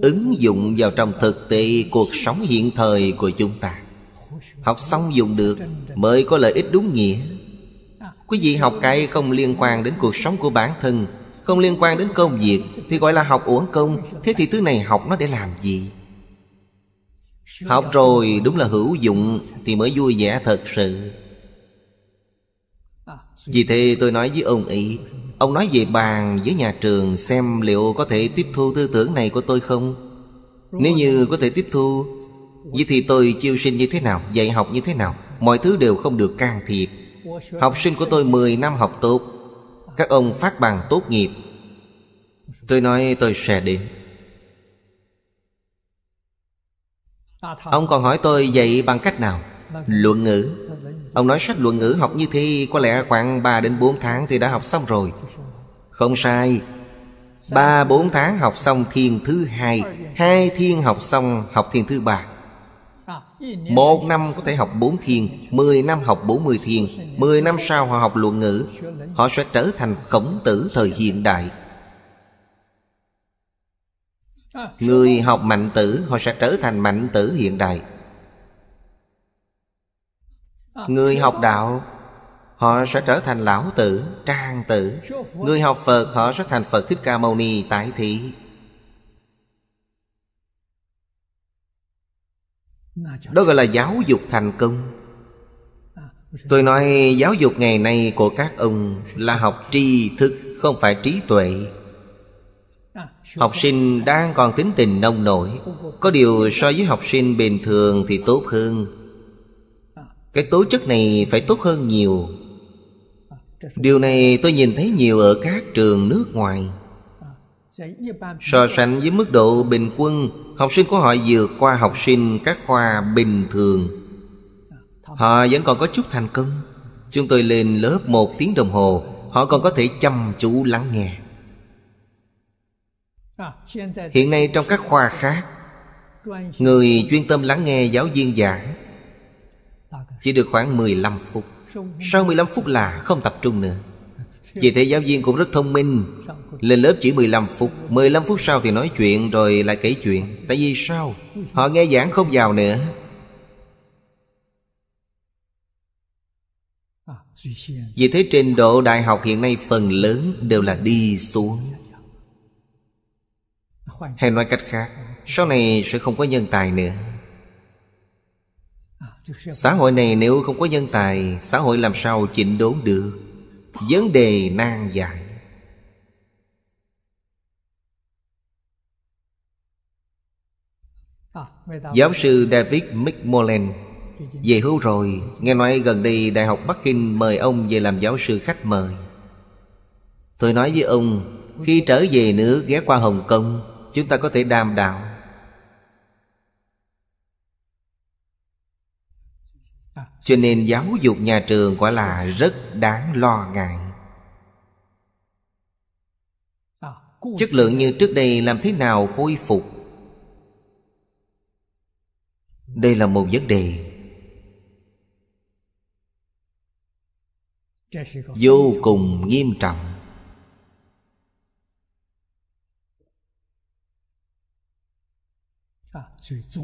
ứng dụng vào trong thực tế cuộc sống hiện thời của chúng ta học xong dùng được mới có lợi ích đúng nghĩa quý vị học cái không liên quan đến cuộc sống của bản thân không liên quan đến công việc thì gọi là học uổng công thế thì thứ này học nó để làm gì học rồi đúng là hữu dụng thì mới vui vẻ thật sự vì thế tôi nói với ông ấy Ông nói về bàn với nhà trường Xem liệu có thể tiếp thu tư tưởng này của tôi không Nếu như có thể tiếp thu Vậy thì tôi chiêu sinh như thế nào Dạy học như thế nào Mọi thứ đều không được can thiệp Học sinh của tôi 10 năm học tốt Các ông phát bằng tốt nghiệp Tôi nói tôi sẽ đến Ông còn hỏi tôi dạy bằng cách nào Luận ngữ Ông nói sách luận ngữ học như thế Có lẽ khoảng 3 đến 4 tháng thì đã học xong rồi Không sai 3-4 tháng học xong thiên thứ hai hai thiên học xong học thiên thứ ba một năm có thể học bốn thiên Mười năm học bốn mươi thiên Mười năm sau họ học luận ngữ Họ sẽ trở thành khổng tử thời hiện đại Người học mạnh tử Họ sẽ trở thành mạnh tử hiện đại Người học đạo Họ sẽ trở thành lão tử, trang tử Người học Phật họ sẽ thành Phật Thích Ca Mâu Ni tại thị Đó gọi là giáo dục thành công Tôi nói giáo dục ngày nay của các ông Là học tri thức không phải trí tuệ Học sinh đang còn tính tình nông nổi Có điều so với học sinh bình thường thì tốt hơn cái tố chất này phải tốt hơn nhiều điều này tôi nhìn thấy nhiều ở các trường nước ngoài so sánh với mức độ bình quân học sinh của họ vượt qua học sinh các khoa bình thường họ vẫn còn có chút thành công chúng tôi lên lớp một tiếng đồng hồ họ còn có thể chăm chú lắng nghe hiện nay trong các khoa khác người chuyên tâm lắng nghe giáo viên giảng chỉ được khoảng 15 phút Sau 15 phút là không tập trung nữa Vì thế giáo viên cũng rất thông minh Lên lớp chỉ 15 phút 15 phút sau thì nói chuyện rồi lại kể chuyện Tại vì sao? Họ nghe giảng không vào nữa Vì thế trình độ đại học hiện nay phần lớn đều là đi xuống Hay nói cách khác Sau này sẽ không có nhân tài nữa xã hội này nếu không có nhân tài xã hội làm sao chỉnh đốn được vấn đề nan giải Giáo sư David McMullen Về hưu rồi Nghe nói gần đây Đại học Bắc Kinh mời ông về làm giáo sư khách mời Tôi nói với ông Khi trở về nữa ghé qua Hồng Kông Chúng ta có thể đàm đạo cho nên giáo dục nhà trường quả là rất đáng lo ngại chất lượng như trước đây làm thế nào khôi phục đây là một vấn đề vô cùng nghiêm trọng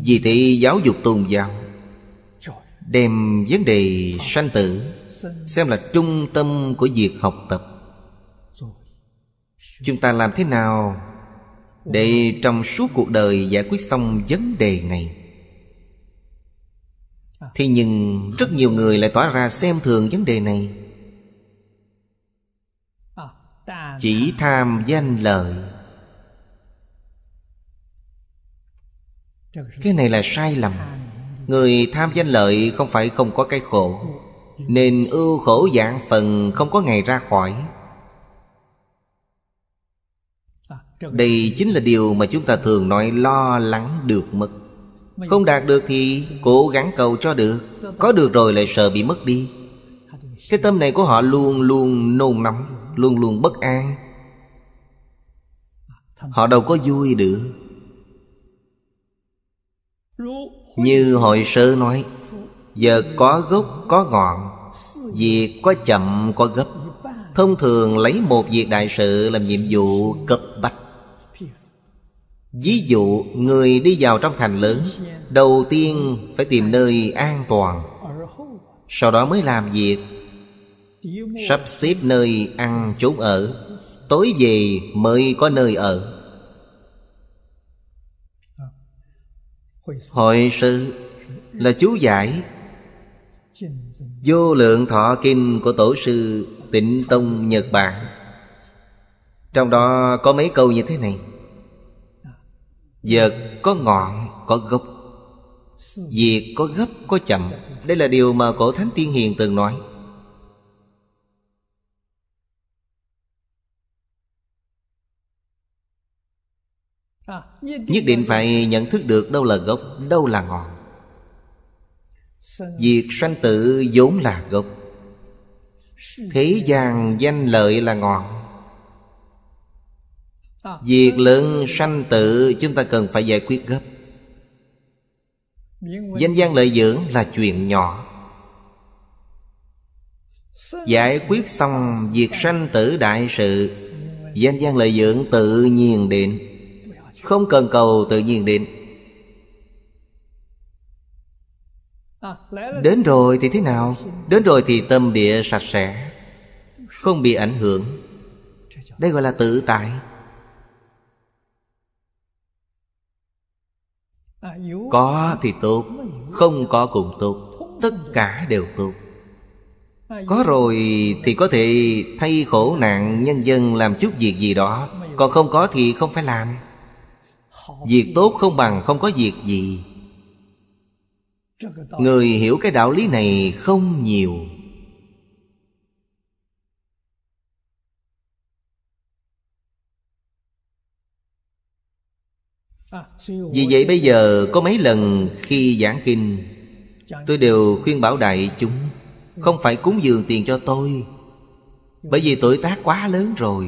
vì thế giáo dục tôn giáo đem vấn đề sanh tử xem là trung tâm của việc học tập chúng ta làm thế nào để trong suốt cuộc đời giải quyết xong vấn đề này thế nhưng rất nhiều người lại tỏ ra xem thường vấn đề này chỉ tham danh lợi cái này là sai lầm Người tham danh lợi không phải không có cái khổ Nên ưu khổ dạng phần không có ngày ra khỏi Đây chính là điều mà chúng ta thường nói lo lắng được mất Không đạt được thì cố gắng cầu cho được Có được rồi lại sợ bị mất đi Cái tâm này của họ luôn luôn nôn nóng Luôn luôn bất an Họ đâu có vui được Như hồi sơ nói Giờ có gốc có ngọn Việc có chậm có gấp Thông thường lấy một việc đại sự làm nhiệm vụ cấp bách Ví dụ người đi vào trong thành lớn Đầu tiên phải tìm nơi an toàn Sau đó mới làm việc Sắp xếp nơi ăn chốn ở Tối về mới có nơi ở hội sự là chú giải vô lượng thọ kinh của tổ sư tịnh tông nhật bản trong đó có mấy câu như thế này giật có ngọn, có gốc Việc có gấp, có chậm Đây là điều mà cổ Thánh Tiên Hiền từng nói nhất định phải nhận thức được đâu là gốc đâu là ngọn việc sanh tử vốn là gốc thế gian danh lợi là ngọn việc lớn sanh tử chúng ta cần phải giải quyết gấp danh gian lợi dưỡng là chuyện nhỏ giải quyết xong việc sanh tử đại sự danh gian lợi dưỡng tự nhiên định không cần cầu tự nhiên đến đến rồi thì thế nào đến rồi thì tâm địa sạch sẽ không bị ảnh hưởng đây gọi là tự tại có thì tốt không có cũng tốt tất cả đều tốt có rồi thì có thể thay khổ nạn nhân dân làm chút việc gì đó còn không có thì không phải làm việc tốt không bằng không có việc gì người hiểu cái đạo lý này không nhiều vì vậy bây giờ có mấy lần khi giảng kinh tôi đều khuyên bảo đại chúng không phải cúng dường tiền cho tôi bởi vì tuổi tác quá lớn rồi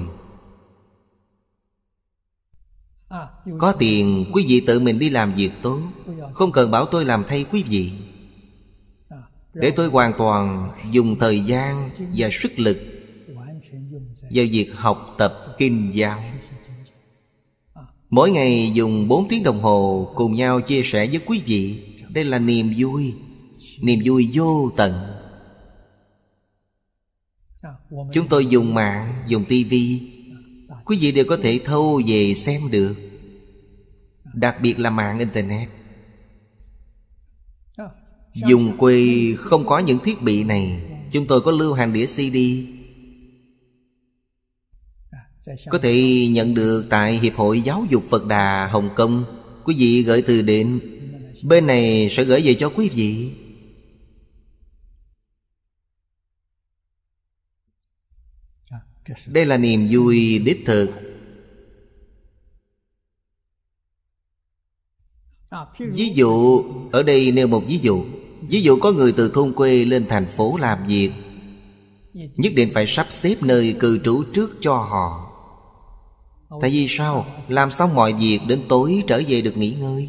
Có tiền quý vị tự mình đi làm việc tốt Không cần bảo tôi làm thay quý vị Để tôi hoàn toàn dùng thời gian và sức lực Vào việc học tập kinh giáo Mỗi ngày dùng 4 tiếng đồng hồ Cùng nhau chia sẻ với quý vị Đây là niềm vui Niềm vui vô tận Chúng tôi dùng mạng, dùng tivi Quý vị đều có thể thâu về xem được đặc biệt là mạng internet ờ, dùng quê không có những thiết bị này chúng tôi có lưu hàng đĩa cd à, có thể nhận được tại hiệp hội giáo dục phật đà hồng kông quý vị gửi từ điện bên này sẽ gửi về cho quý vị à, đây là niềm vui đích thực À, ví dụ, ở đây nêu một ví dụ Ví dụ có người từ thôn quê lên thành phố làm việc dạ, Nhất định phải sắp xếp nơi cư trú trước cho họ Tại vì sao? Làm xong mọi việc đến tối trở về được nghỉ ngơi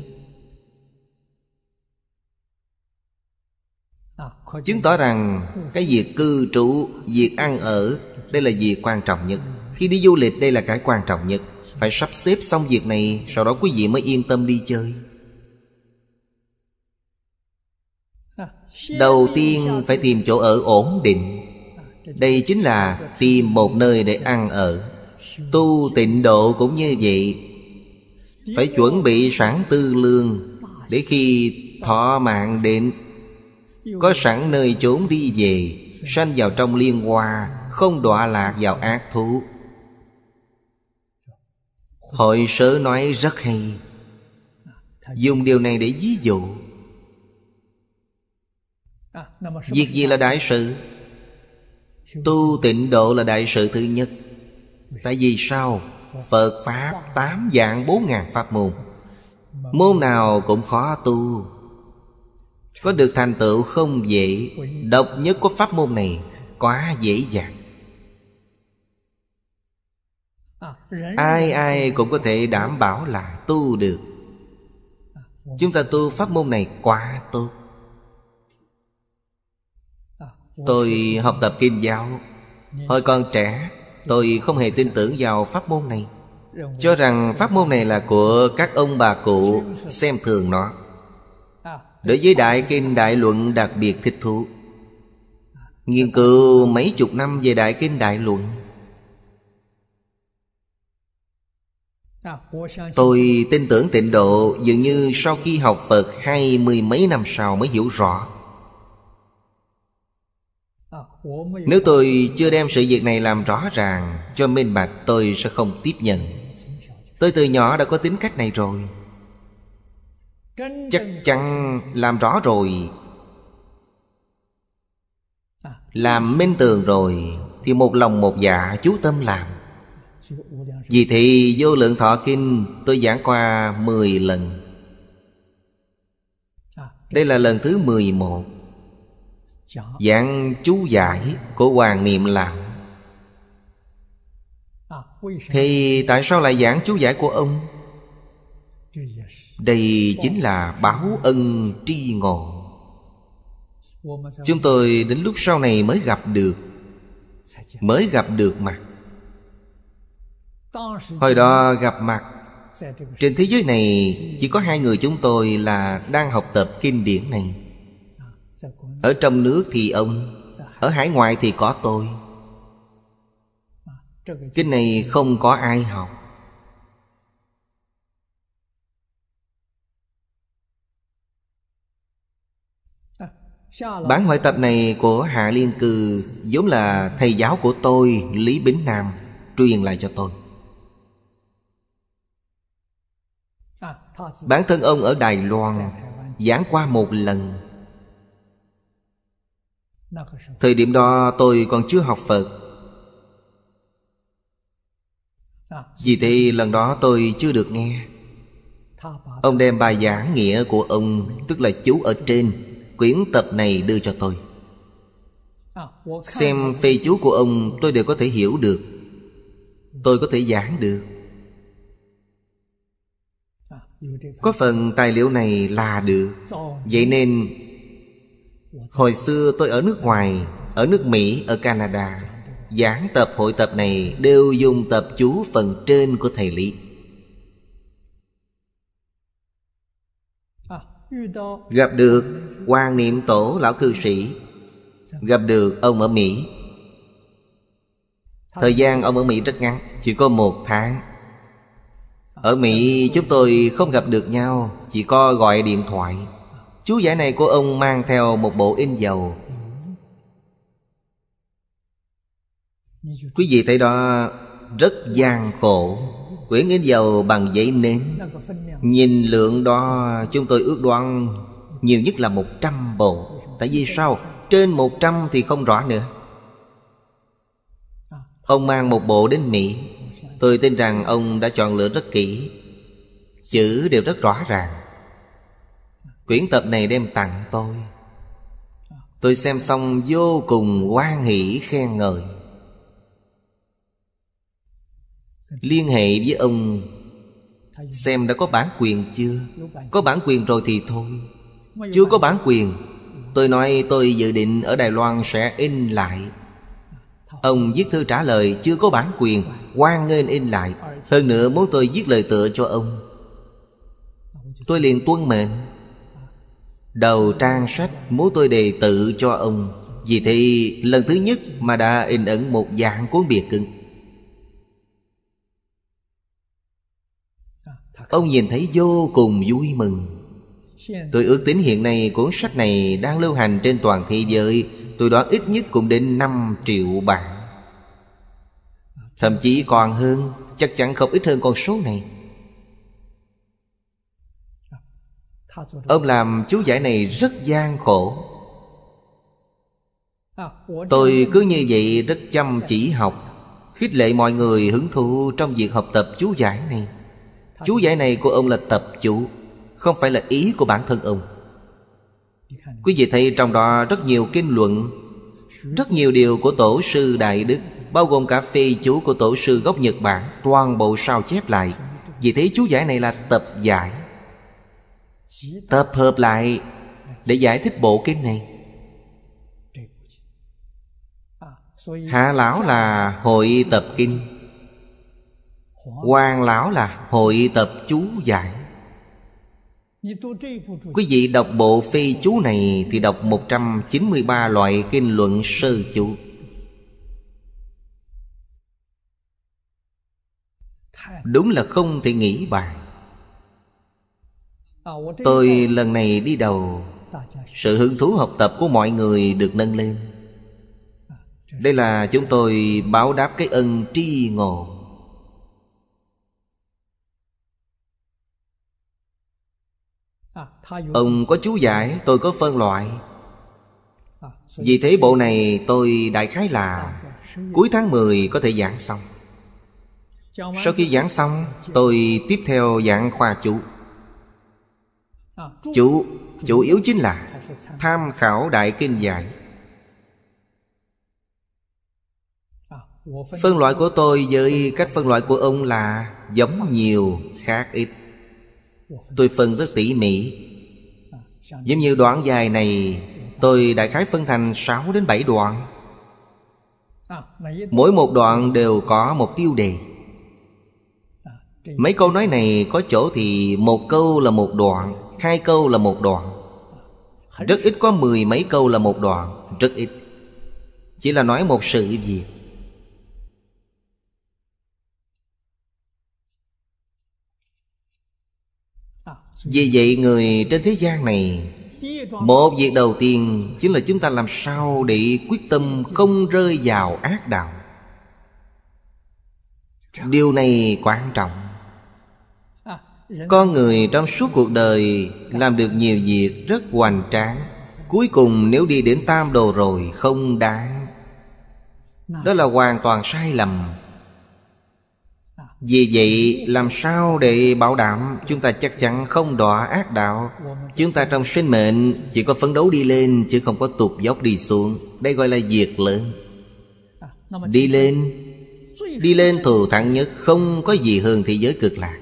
à, Chứng tỏ rằng cái việc cư trú, việc ăn ở Đây là việc quan trọng nhất Khi đi du lịch đây là cái quan trọng nhất Phải sắp xếp xong việc này Sau đó quý vị mới yên tâm đi chơi đầu tiên phải tìm chỗ ở ổn định đây chính là tìm một nơi để ăn ở tu tịnh độ cũng như vậy phải chuẩn bị sẵn tư lương để khi thọ mạng đến có sẵn nơi trốn đi về sanh vào trong liên hoa không đọa lạc vào ác thú hội sớ nói rất hay dùng điều này để ví dụ Việc gì là đại sự Tu tịnh độ là đại sự thứ nhất Tại vì sao Phật Pháp tám dạng bốn ngàn pháp môn Môn nào cũng khó tu Có được thành tựu không dễ Độc nhất của pháp môn này Quá dễ dàng à, Ai ai cũng có thể đảm bảo là tu được à, Chúng ta tu pháp môn này quá tốt Tôi học tập kinh giáo Hồi còn trẻ Tôi không hề tin tưởng vào pháp môn này Cho rằng pháp môn này là của các ông bà cụ Xem thường nó Đối với Đại Kinh Đại Luận đặc biệt thích thú Nghiên cứu mấy chục năm về Đại Kinh Đại Luận Tôi tin tưởng tịnh độ dường như sau khi học Phật hai mươi mấy năm sau mới hiểu rõ nếu tôi chưa đem sự việc này làm rõ ràng Cho minh bạch tôi sẽ không tiếp nhận Tôi từ nhỏ đã có tính cách này rồi Chắc chắn làm rõ rồi Làm minh tường rồi Thì một lòng một dạ chú tâm làm Vì thì vô lượng thọ kinh Tôi giảng qua 10 lần Đây là lần thứ 11 Dạng chú giải của Hoàng Niệm Lạc à, Thì tại sao lại giảng chú giải của ông? Đây chính là báo ân tri ngộ Chúng tôi đến lúc sau này mới gặp được Mới gặp được mặt Hồi đó gặp mặt Trên thế giới này Chỉ có hai người chúng tôi là đang học tập kinh điển này ở trong nước thì ông ở hải ngoại thì có tôi kinh này không có ai học Bản hội tập này của Hạ Liên Cư vốn là thầy giáo của tôi Lý Bính Nam truyền lại cho tôi. Bản thân ông ở Đài Loan giảng qua một lần Thời điểm đó tôi còn chưa học Phật Vì thế lần đó tôi chưa được nghe Ông đem bài giảng nghĩa của ông Tức là chú ở trên Quyển tập này đưa cho tôi Xem phê chú của ông tôi đều có thể hiểu được Tôi có thể giảng được Có phần tài liệu này là được Vậy nên Hồi xưa tôi ở nước ngoài Ở nước Mỹ, ở Canada Giảng tập hội tập này đều dùng tập chú phần trên của thầy Lý Gặp được quan niệm tổ lão cư sĩ Gặp được ông ở Mỹ Thời gian ông ở Mỹ rất ngắn Chỉ có một tháng Ở Mỹ chúng tôi không gặp được nhau Chỉ có gọi điện thoại Chú giải này của ông mang theo một bộ in dầu Quý vị thấy đó rất gian khổ Quyển in dầu bằng giấy nến Nhìn lượng đó chúng tôi ước đoán Nhiều nhất là 100 bộ Tại vì sao? Trên 100 thì không rõ nữa Ông mang một bộ đến Mỹ Tôi tin rằng ông đã chọn lựa rất kỹ Chữ đều rất rõ ràng Quyển tập này đem tặng tôi Tôi xem xong vô cùng hoan hỷ khen ngợi Liên hệ với ông Xem đã có bản quyền chưa Có bản quyền rồi thì thôi Chưa có bản quyền Tôi nói tôi dự định ở Đài Loan sẽ in lại Ông viết thư trả lời chưa có bản quyền Hoan nghênh in lại Hơn nữa muốn tôi viết lời tựa cho ông Tôi liền tuân mệnh Đầu trang sách muốn tôi đề tự cho ông Vì thì lần thứ nhất mà đã in ấn một dạng cuốn biệt cứng Ông nhìn thấy vô cùng vui mừng Tôi ước tính hiện nay cuốn sách này đang lưu hành trên toàn thế giới Tôi đoán ít nhất cũng đến 5 triệu bản Thậm chí còn hơn Chắc chắn không ít hơn con số này Ông làm chú giải này rất gian khổ Tôi cứ như vậy rất chăm chỉ học Khích lệ mọi người hứng thụ trong việc học tập chú giải này Chú giải này của ông là tập chủ Không phải là ý của bản thân ông Quý vị thấy trong đó rất nhiều kinh luận Rất nhiều điều của Tổ sư Đại Đức Bao gồm cả phi chú của Tổ sư gốc Nhật Bản Toàn bộ sao chép lại Vì thế chú giải này là tập giải Tập hợp lại Để giải thích bộ kinh này Hạ lão là hội tập kinh quan lão là hội tập chú giải Quý vị đọc bộ phi chú này Thì đọc 193 loại kinh luận sơ chú Đúng là không thể nghĩ bàn Tôi lần này đi đầu Sự hứng thú học tập của mọi người được nâng lên Đây là chúng tôi báo đáp cái ân tri ngộ Ông có chú giải tôi có phân loại Vì thế bộ này tôi đại khái là Cuối tháng 10 có thể giảng xong Sau khi giảng xong Tôi tiếp theo giảng khoa chủ Ờ. chủ chủ yếu chính là tham khảo đại kinh giải ờ, phân loại của tôi với cách phân loại của ông là giống ờ. nhiều khác ít tôi phân rất tỉ mỉ giống như đoạn dài này tôi đại khái phân thành 6 đến 7 đoạn mỗi một đoạn đều có một tiêu đề mấy câu nói này có chỗ thì một câu là một đoạn hai câu là một đoạn rất ít có mười mấy câu là một đoạn rất ít chỉ là nói một sự gì à, vì vậy người trên thế gian này một việc đầu tiên chính là chúng ta làm sao để quyết tâm không rơi vào ác đạo điều này quan trọng con người trong suốt cuộc đời làm được nhiều việc rất hoành tráng cuối cùng nếu đi đến tam đồ rồi không đáng đó là hoàn toàn sai lầm vì vậy làm sao để bảo đảm chúng ta chắc chắn không đọa ác đạo Chúng ta trong sinh mệnh chỉ có phấn đấu đi lên chứ không có tụt dốc đi xuống Đây gọi là việc lớn Đi lên Đi lên thù thẳng nhất không có gì hơn thế giới cực lạc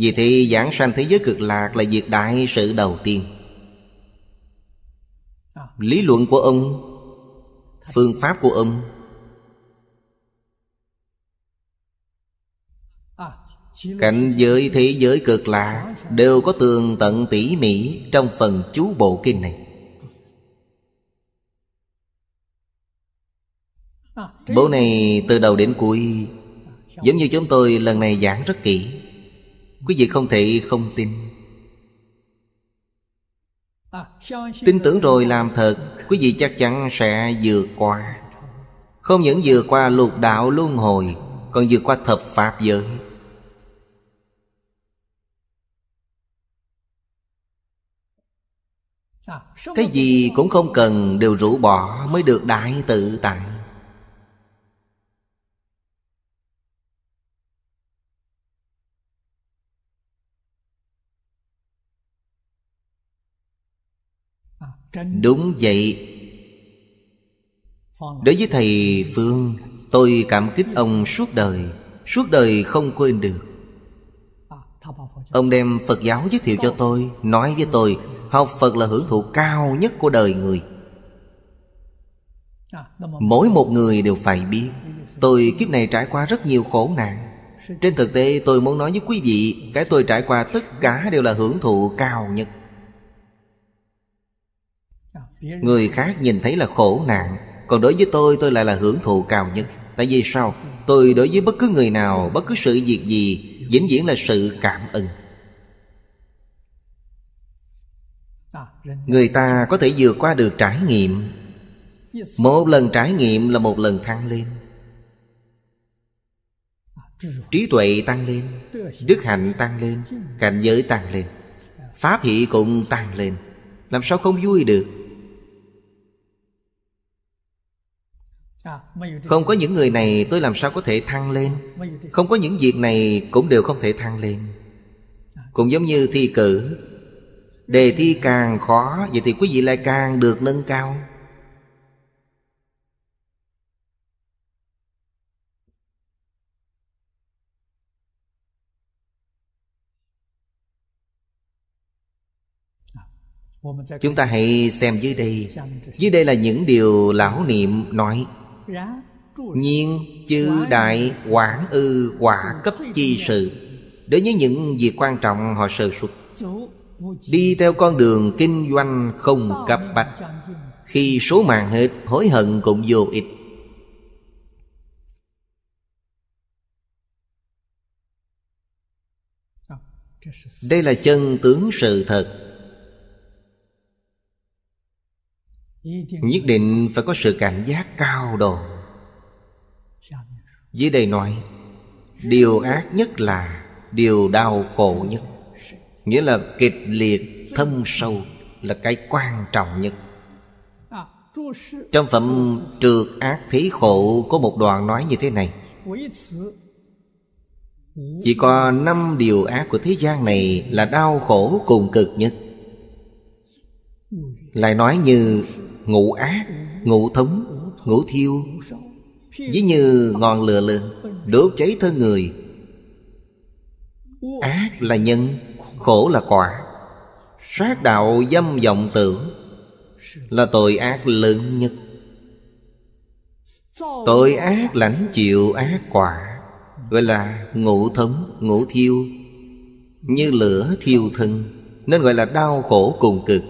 vì thế giảng sanh thế giới cực lạc là việc đại sự đầu tiên Lý luận của ông Phương pháp của ông Cảnh giới thế giới cực lạ Đều có tường tận tỉ mỉ Trong phần chú bộ kinh này bộ này từ đầu đến cuối Giống như chúng tôi lần này giảng rất kỹ Quý vị không thể không tin Tin tưởng rồi làm thật Quý vị chắc chắn sẽ vượt qua Không những vượt qua lục đạo luân hồi Còn vượt qua thập pháp giới Cái gì cũng không cần đều rũ bỏ mới được đại tự tại đúng vậy đối với thầy phương tôi cảm kích ông suốt đời suốt đời không quên được à, ông đem phật giáo giới thiệu cho tôi nói với tôi học phật là hưởng thụ cao nhất của đời người à, mỗi một người đều phải biết tôi kiếp này trải qua rất nhiều khổ nạn trên thực tế tôi muốn nói với quý vị Cái tôi trải qua tất cả đều là hưởng thụ cao nhất Người khác nhìn thấy là khổ nạn Còn đối với tôi tôi lại là hưởng thụ cao nhất Tại vì sao? Tôi đối với bất cứ người nào Bất cứ sự việc gì vĩnh viễn là sự cảm ơn Người ta có thể vượt qua được trải nghiệm Một lần trải nghiệm là một lần thăng lên Trí tuệ tăng lên Đức hạnh tăng lên Cảnh giới tăng lên Pháp hỷ cũng tăng lên Làm sao không vui được không có những người này tôi làm sao có thể thăng lên Không có những việc này cũng đều không thể thăng lên Cũng giống như thi cử Đề thi càng khó Vậy thì quý vị lại càng được nâng cao Chúng ta hãy xem dưới đây Dưới đây là những điều lão niệm nói Nhiên chư đại quản ư quả cấp chi sự Đối với những việc quan trọng họ sơ xuất Đi theo con đường kinh doanh không cấp bạch Khi số mạng hết hối hận cũng vô ích Đây là chân tướng sự thật nhất định phải có sự cảnh giác cao độ dưới đây nói điều ác nhất là điều đau khổ nhất nghĩa là kịch liệt thâm sâu là cái quan trọng nhất trong phẩm trượt ác thí khổ có một đoạn nói như thế này chỉ có năm điều ác của thế gian này là đau khổ cùng cực nhất lại nói như Ngũ ác ngũ thống ngũ thiêu Ví như ngọn lửa lên Đốt cháy thân người Ác là nhân Khổ là quả Sát đạo dâm vọng tưởng Là tội ác lớn nhất Tội ác lãnh chịu ác quả Gọi là ngũ thống, ngũ thiêu Như lửa thiêu thân Nên gọi là đau khổ cùng cực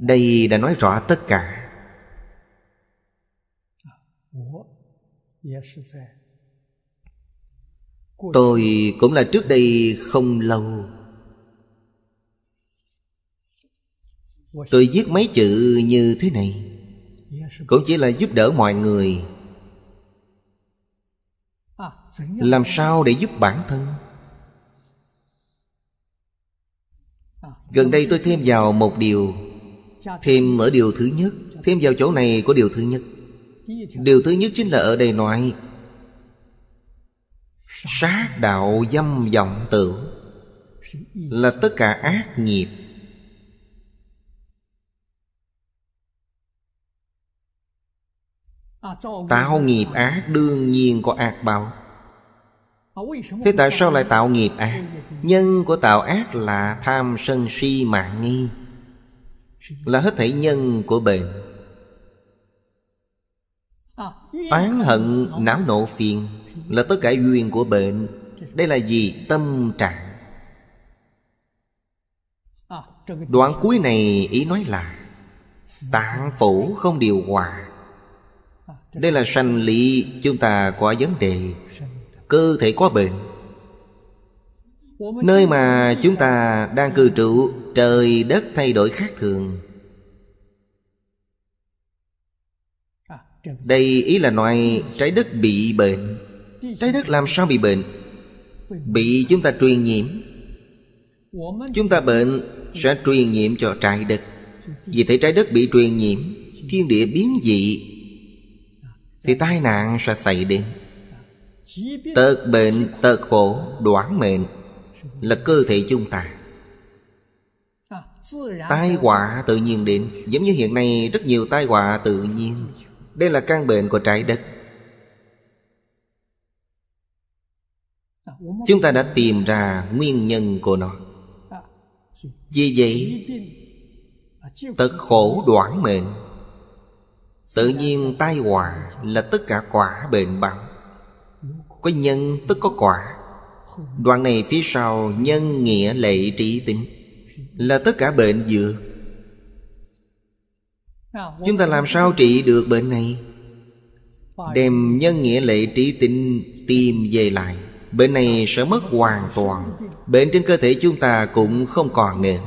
đây đã nói rõ tất cả tôi cũng là trước đây không lâu tôi viết mấy chữ như thế này cũng chỉ là giúp đỡ mọi người làm sao để giúp bản thân gần đây tôi thêm vào một điều Thêm ở điều thứ nhất Thêm vào chỗ này có điều thứ nhất Điều thứ nhất chính là ở đây nói Sát đạo dâm vọng tưởng Là tất cả ác nghiệp Tạo nghiệp ác đương nhiên có ác báo Thế tại sao lại tạo nghiệp ác Nhân của tạo ác là tham sân si mạng nghi là hết thảy nhân của bệnh Oán hận não nộ phiền Là tất cả duyên của bệnh Đây là gì? Tâm trạng Đoạn cuối này ý nói là Tạng phủ không điều hòa Đây là sanh lý Chúng ta có vấn đề Cơ thể có bệnh Nơi mà chúng ta đang cư trụ Trời đất thay đổi khác thường Đây ý là nói trái đất bị bệnh Trái đất làm sao bị bệnh Bị chúng ta truyền nhiễm Chúng ta bệnh sẽ truyền nhiễm cho trái đất Vì thế trái đất bị truyền nhiễm Thiên địa biến dị Thì tai nạn sẽ xảy đến Tật bệnh, tật khổ, đoán mệnh là cơ thể chúng ta tai họa tự nhiên đến giống như hiện nay rất nhiều tai họa tự nhiên đây là căn bệnh của trái đất chúng ta đã tìm ra nguyên nhân của nó vì vậy tật khổ đoạn mệnh tự nhiên tai họa là tất cả quả bệnh bằng có nhân tức có quả Đoạn này phía sau nhân nghĩa lệ trí tính Là tất cả bệnh dược Chúng ta làm sao trị được bệnh này Đem nhân nghĩa lệ trí tính tìm về lại Bệnh này sẽ mất hoàn toàn Bệnh trên cơ thể chúng ta cũng không còn nữa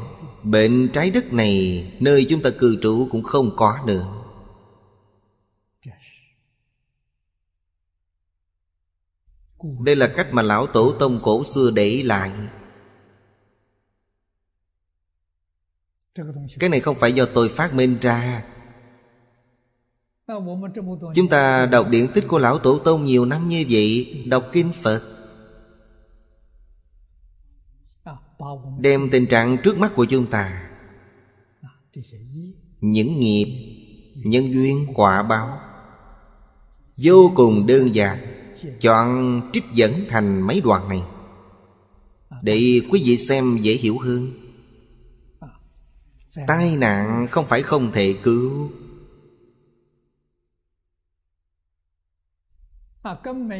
Bệnh trái đất này Nơi chúng ta cư trú cũng không có nữa Đây là cách mà lão tổ tông cổ xưa để lại Cái này không phải do tôi phát minh ra Chúng ta đọc điển tích của Lão Tổ Tông nhiều năm như vậy Đọc Kinh Phật Đem tình trạng trước mắt của chúng ta Những nghiệp Nhân duyên quả báo Vô cùng đơn giản Chọn trích dẫn thành mấy đoạn này Để quý vị xem dễ hiểu hơn Tai nạn không phải không thể cứu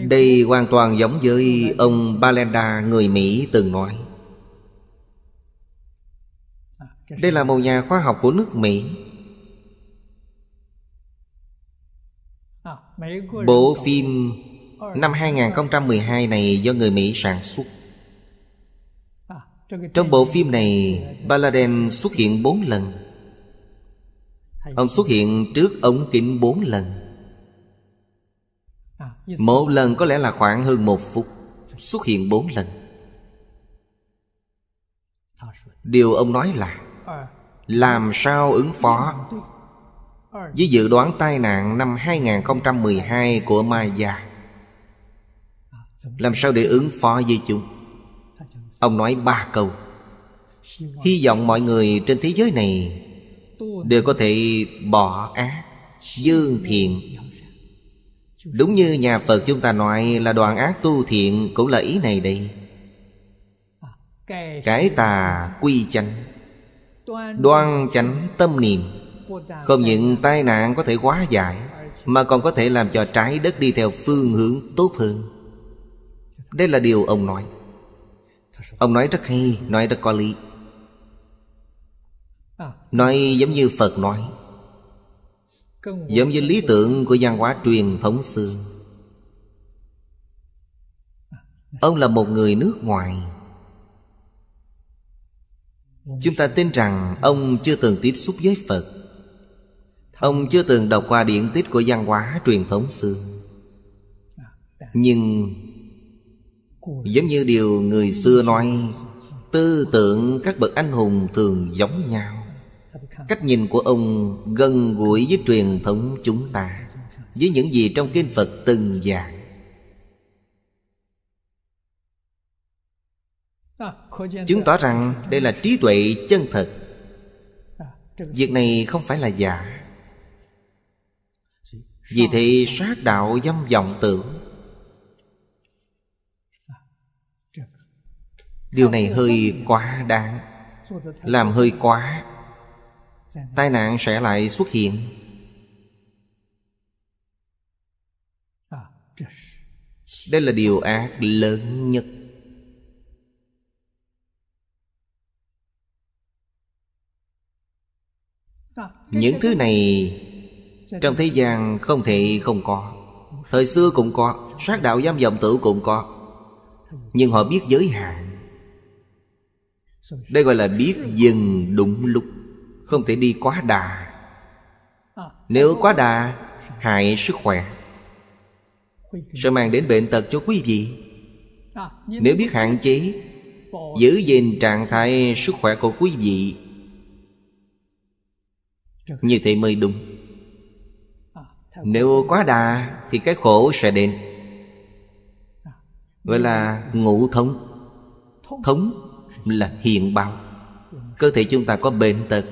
Đây hoàn toàn giống với ông Balenda người Mỹ từng nói Đây là một nhà khoa học của nước Mỹ Bộ phim Năm 2012 này do người Mỹ sản xuất Trong bộ phim này Baladen xuất hiện 4 lần Ông xuất hiện trước ống kính 4 lần Một lần có lẽ là khoảng hơn một phút Xuất hiện 4 lần Điều ông nói là Làm sao ứng phó Với dự đoán tai nạn năm 2012 của Maya làm sao để ứng phó với chúng Ông nói ba câu Hy vọng mọi người trên thế giới này Đều có thể bỏ ác Dương thiện Đúng như nhà Phật chúng ta nói là đoàn ác tu thiện Cũng là ý này đây Cái tà quy chánh Đoan chánh tâm niệm Không những tai nạn có thể hóa giải Mà còn có thể làm cho trái đất đi theo phương hướng tốt hơn đây là điều ông nói Ông nói rất hay Nói rất có lý Nói giống như Phật nói Giống như lý tưởng của văn hóa truyền thống xưa Ông là một người nước ngoài Chúng ta tin rằng ông chưa từng tiếp xúc với Phật Ông chưa từng đọc qua điển tích của văn hóa truyền thống xưa Nhưng Giống như điều người xưa nói Tư tưởng các bậc anh hùng thường giống nhau Cách nhìn của ông gần gũi với truyền thống chúng ta Với những gì trong kinh Phật từng giảng Chứng tỏ rằng đây là trí tuệ chân thật Việc này không phải là giả Vì thế sát đạo dâm vọng tưởng điều này hơi quá đáng làm hơi quá tai nạn sẽ lại xuất hiện đây là điều ác lớn nhất những thứ này trong thế gian không thể không có thời xưa cũng có sát đạo giam vọng tử cũng có nhưng họ biết giới hạn đây gọi là biết dừng đúng lúc không thể đi quá đà nếu quá đà hại sức khỏe sẽ mang đến bệnh tật cho quý vị nếu biết hạn chế giữ gìn trạng thái sức khỏe của quý vị như thế mới đúng nếu quá đà thì cái khổ sẽ đến gọi là ngủ thống thống là hiện báo Cơ thể chúng ta có bệnh tật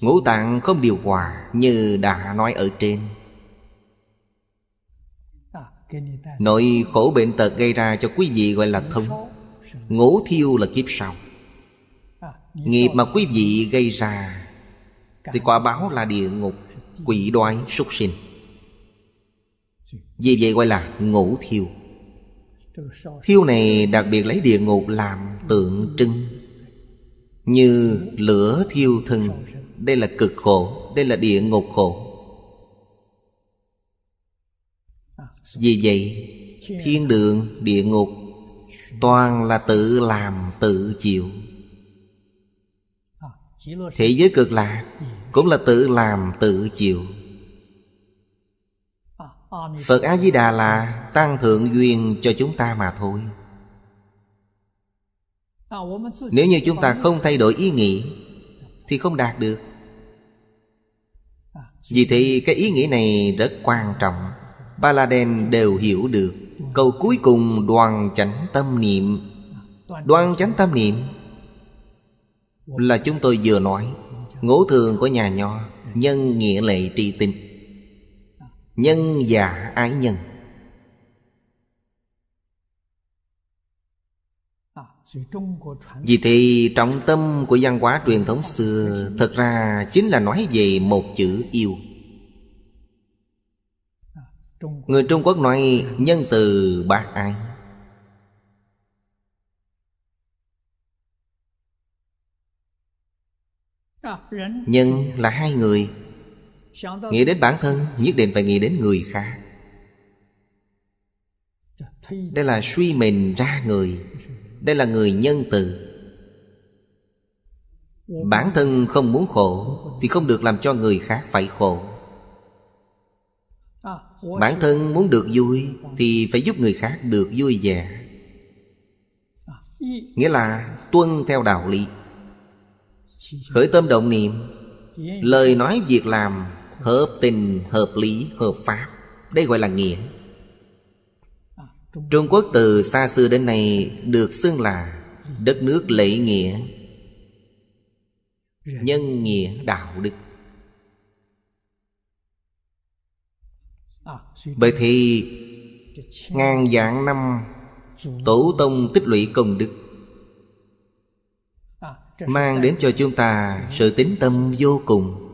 Ngũ tạng không điều hòa Như đã nói ở trên Nội khổ bệnh tật gây ra cho quý vị gọi là thông Ngũ thiêu là kiếp sau Nghiệp mà quý vị gây ra Thì quả báo là địa ngục Quỷ đoái súc sinh Vì vậy gọi là ngũ thiêu Thiêu này đặc biệt lấy địa ngục làm tượng trưng Như lửa thiêu thân Đây là cực khổ Đây là địa ngục khổ Vì vậy Thiên đường, địa ngục Toàn là tự làm tự chịu Thế giới cực lạc Cũng là tự làm tự chịu Phật A-di-đà là tăng thượng duyên cho chúng ta mà thôi Nếu như chúng ta không thay đổi ý nghĩ Thì không đạt được Vì thế cái ý nghĩ này rất quan trọng Baladen đều hiểu được Câu cuối cùng đoàn chánh tâm niệm Đoàn chánh tâm niệm Là chúng tôi vừa nói Ngũ thường của nhà nho Nhân nghĩa lệ tri tình nhân và ái nhân vì thì trọng tâm của văn hóa truyền thống xưa thật ra chính là nói về một chữ yêu người trung quốc nói nhân từ bác ái nhân là hai người Nghĩ đến bản thân Nhất định phải nghĩ đến người khác Đây là suy mình ra người Đây là người nhân từ Bản thân không muốn khổ Thì không được làm cho người khác phải khổ à, Bản thân muốn được vui Thì phải giúp người khác được vui vẻ à, Nghĩa là tuân theo đạo lý Khởi tâm động niệm Lời nói việc làm Hợp tình, hợp lý, hợp pháp Đây gọi là nghĩa Trung Quốc từ xa xưa đến nay Được xưng là Đất nước lễ nghĩa Nhân nghĩa đạo đức Vậy thì Ngàn vạn năm Tổ tông tích lũy công đức Mang đến cho chúng ta Sự tính tâm vô cùng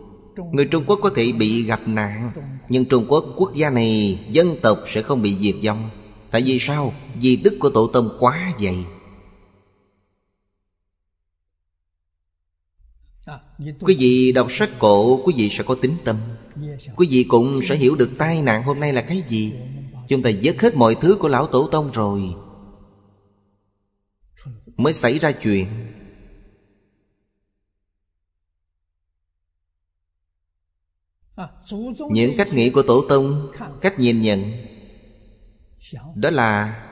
Người Trung Quốc có thể bị gặp nạn Nhưng Trung Quốc quốc gia này Dân tộc sẽ không bị diệt vong Tại vì sao? Vì đức của tổ tông quá dày. Quý vị đọc sách cổ Quý vị sẽ có tính tâm Quý vị cũng sẽ hiểu được tai nạn hôm nay là cái gì Chúng ta dứt hết mọi thứ của lão tổ tông rồi Mới xảy ra chuyện những cách nghĩ của tổ tông cách nhìn nhận đó là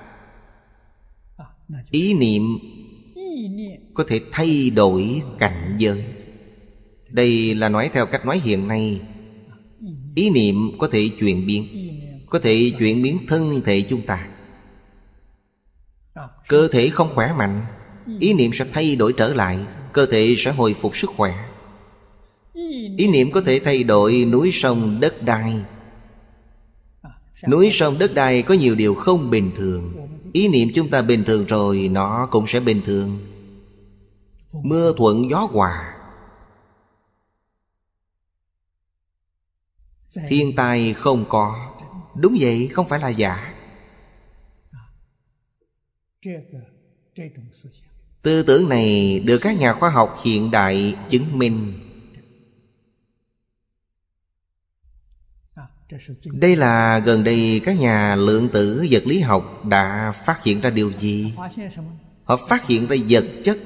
ý niệm có thể thay đổi cảnh giới đây là nói theo cách nói hiện nay ý niệm có thể chuyển biến có thể chuyển biến thân thể chúng ta cơ thể không khỏe mạnh ý niệm sẽ thay đổi trở lại cơ thể sẽ hồi phục sức khỏe ý niệm có thể thay đổi núi sông đất đai à, núi sông đất đai có nhiều điều không bình thường ý niệm chúng ta bình thường rồi nó cũng sẽ bình thường mưa thuận gió hòa dạ. thiên tai không có đúng vậy không phải là giả à. tư tưởng này được các nhà khoa học hiện đại chứng minh đây là gần đây các nhà lượng tử vật lý học đã phát hiện ra điều gì họ phát hiện ra vật chất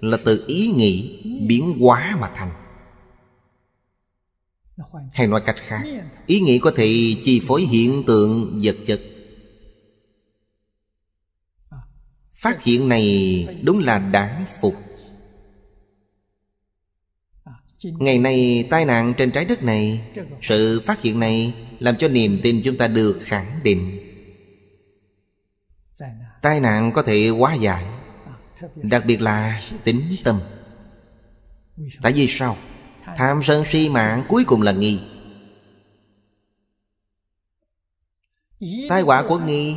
là từ ý nghĩ biến hóa mà thành hay nói cách khác ý nghĩ có thể chi phối hiện tượng vật chất phát hiện này đúng là đáng phục ngày nay tai nạn trên trái đất này sự phát hiện này làm cho niềm tin chúng ta được khẳng định tai nạn có thể quá dài à, đặc biệt là tính tâm tại vì sao tham sân si mạng cuối cùng là nghi tai quả của nghi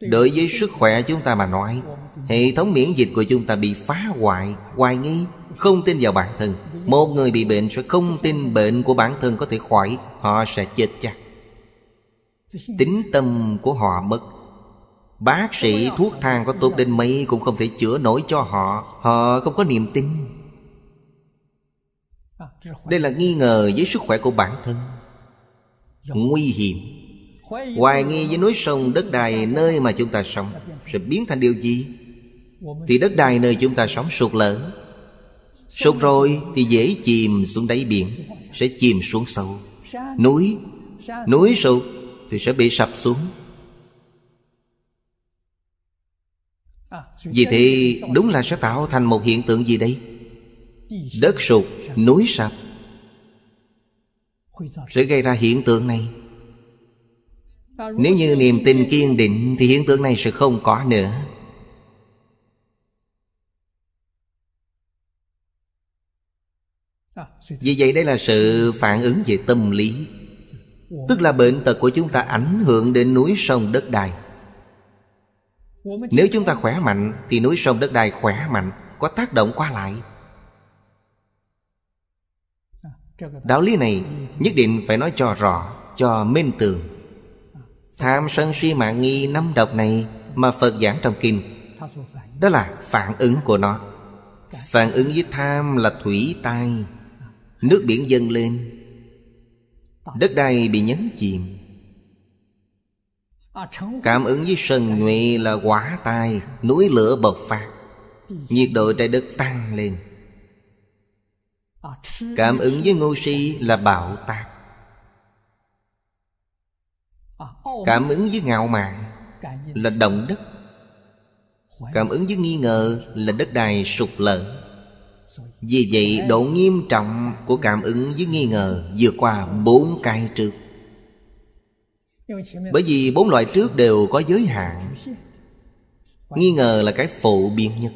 đối với sức khỏe chúng ta mà nói hệ thống miễn dịch của chúng ta bị phá hoại hoài nghi không tin vào bản thân một người bị bệnh sẽ không tin bệnh của bản thân có thể khỏi họ sẽ chết chắc tính tâm của họ mất bác sĩ thuốc thang có tốt đến mấy cũng không thể chữa nổi cho họ họ không có niềm tin đây là nghi ngờ với sức khỏe của bản thân nguy hiểm hoài nghi với núi sông đất đai nơi mà chúng ta sống sẽ biến thành điều gì thì đất đai nơi chúng ta sống sụt lở Sốt rồi thì dễ chìm xuống đáy biển Sẽ chìm xuống sâu Núi Núi sụp thì sẽ bị sập xuống Vì thế đúng là sẽ tạo thành một hiện tượng gì đây? Đất sụp, núi sập Sẽ gây ra hiện tượng này Nếu như niềm tin kiên định Thì hiện tượng này sẽ không có nữa vì vậy đây là sự phản ứng về tâm lý tức là bệnh tật của chúng ta ảnh hưởng đến núi sông đất đai nếu chúng ta khỏe mạnh thì núi sông đất đai khỏe mạnh có tác động qua lại đạo lý này nhất định phải nói cho rõ cho minh tường tham sân si mạng nghi năm độc này mà phật giảng trong kinh đó là phản ứng của nó phản ứng với tham là thủy tai Nước biển dâng lên Đất đai bị nhấn chìm Cảm ứng với sần nhuệ là quả tai Núi lửa bộc phát Nhiệt độ trái đất tăng lên Cảm ứng với ngô si là bạo tạc Cảm ứng với ngạo mạn là động đất Cảm ứng với nghi ngờ là đất đai sụp lở vì vậy độ nghiêm trọng của cảm ứng với nghi ngờ vượt qua bốn cái trước Bởi vì bốn loại trước đều có giới hạn Nghi ngờ là cái phổ biến nhất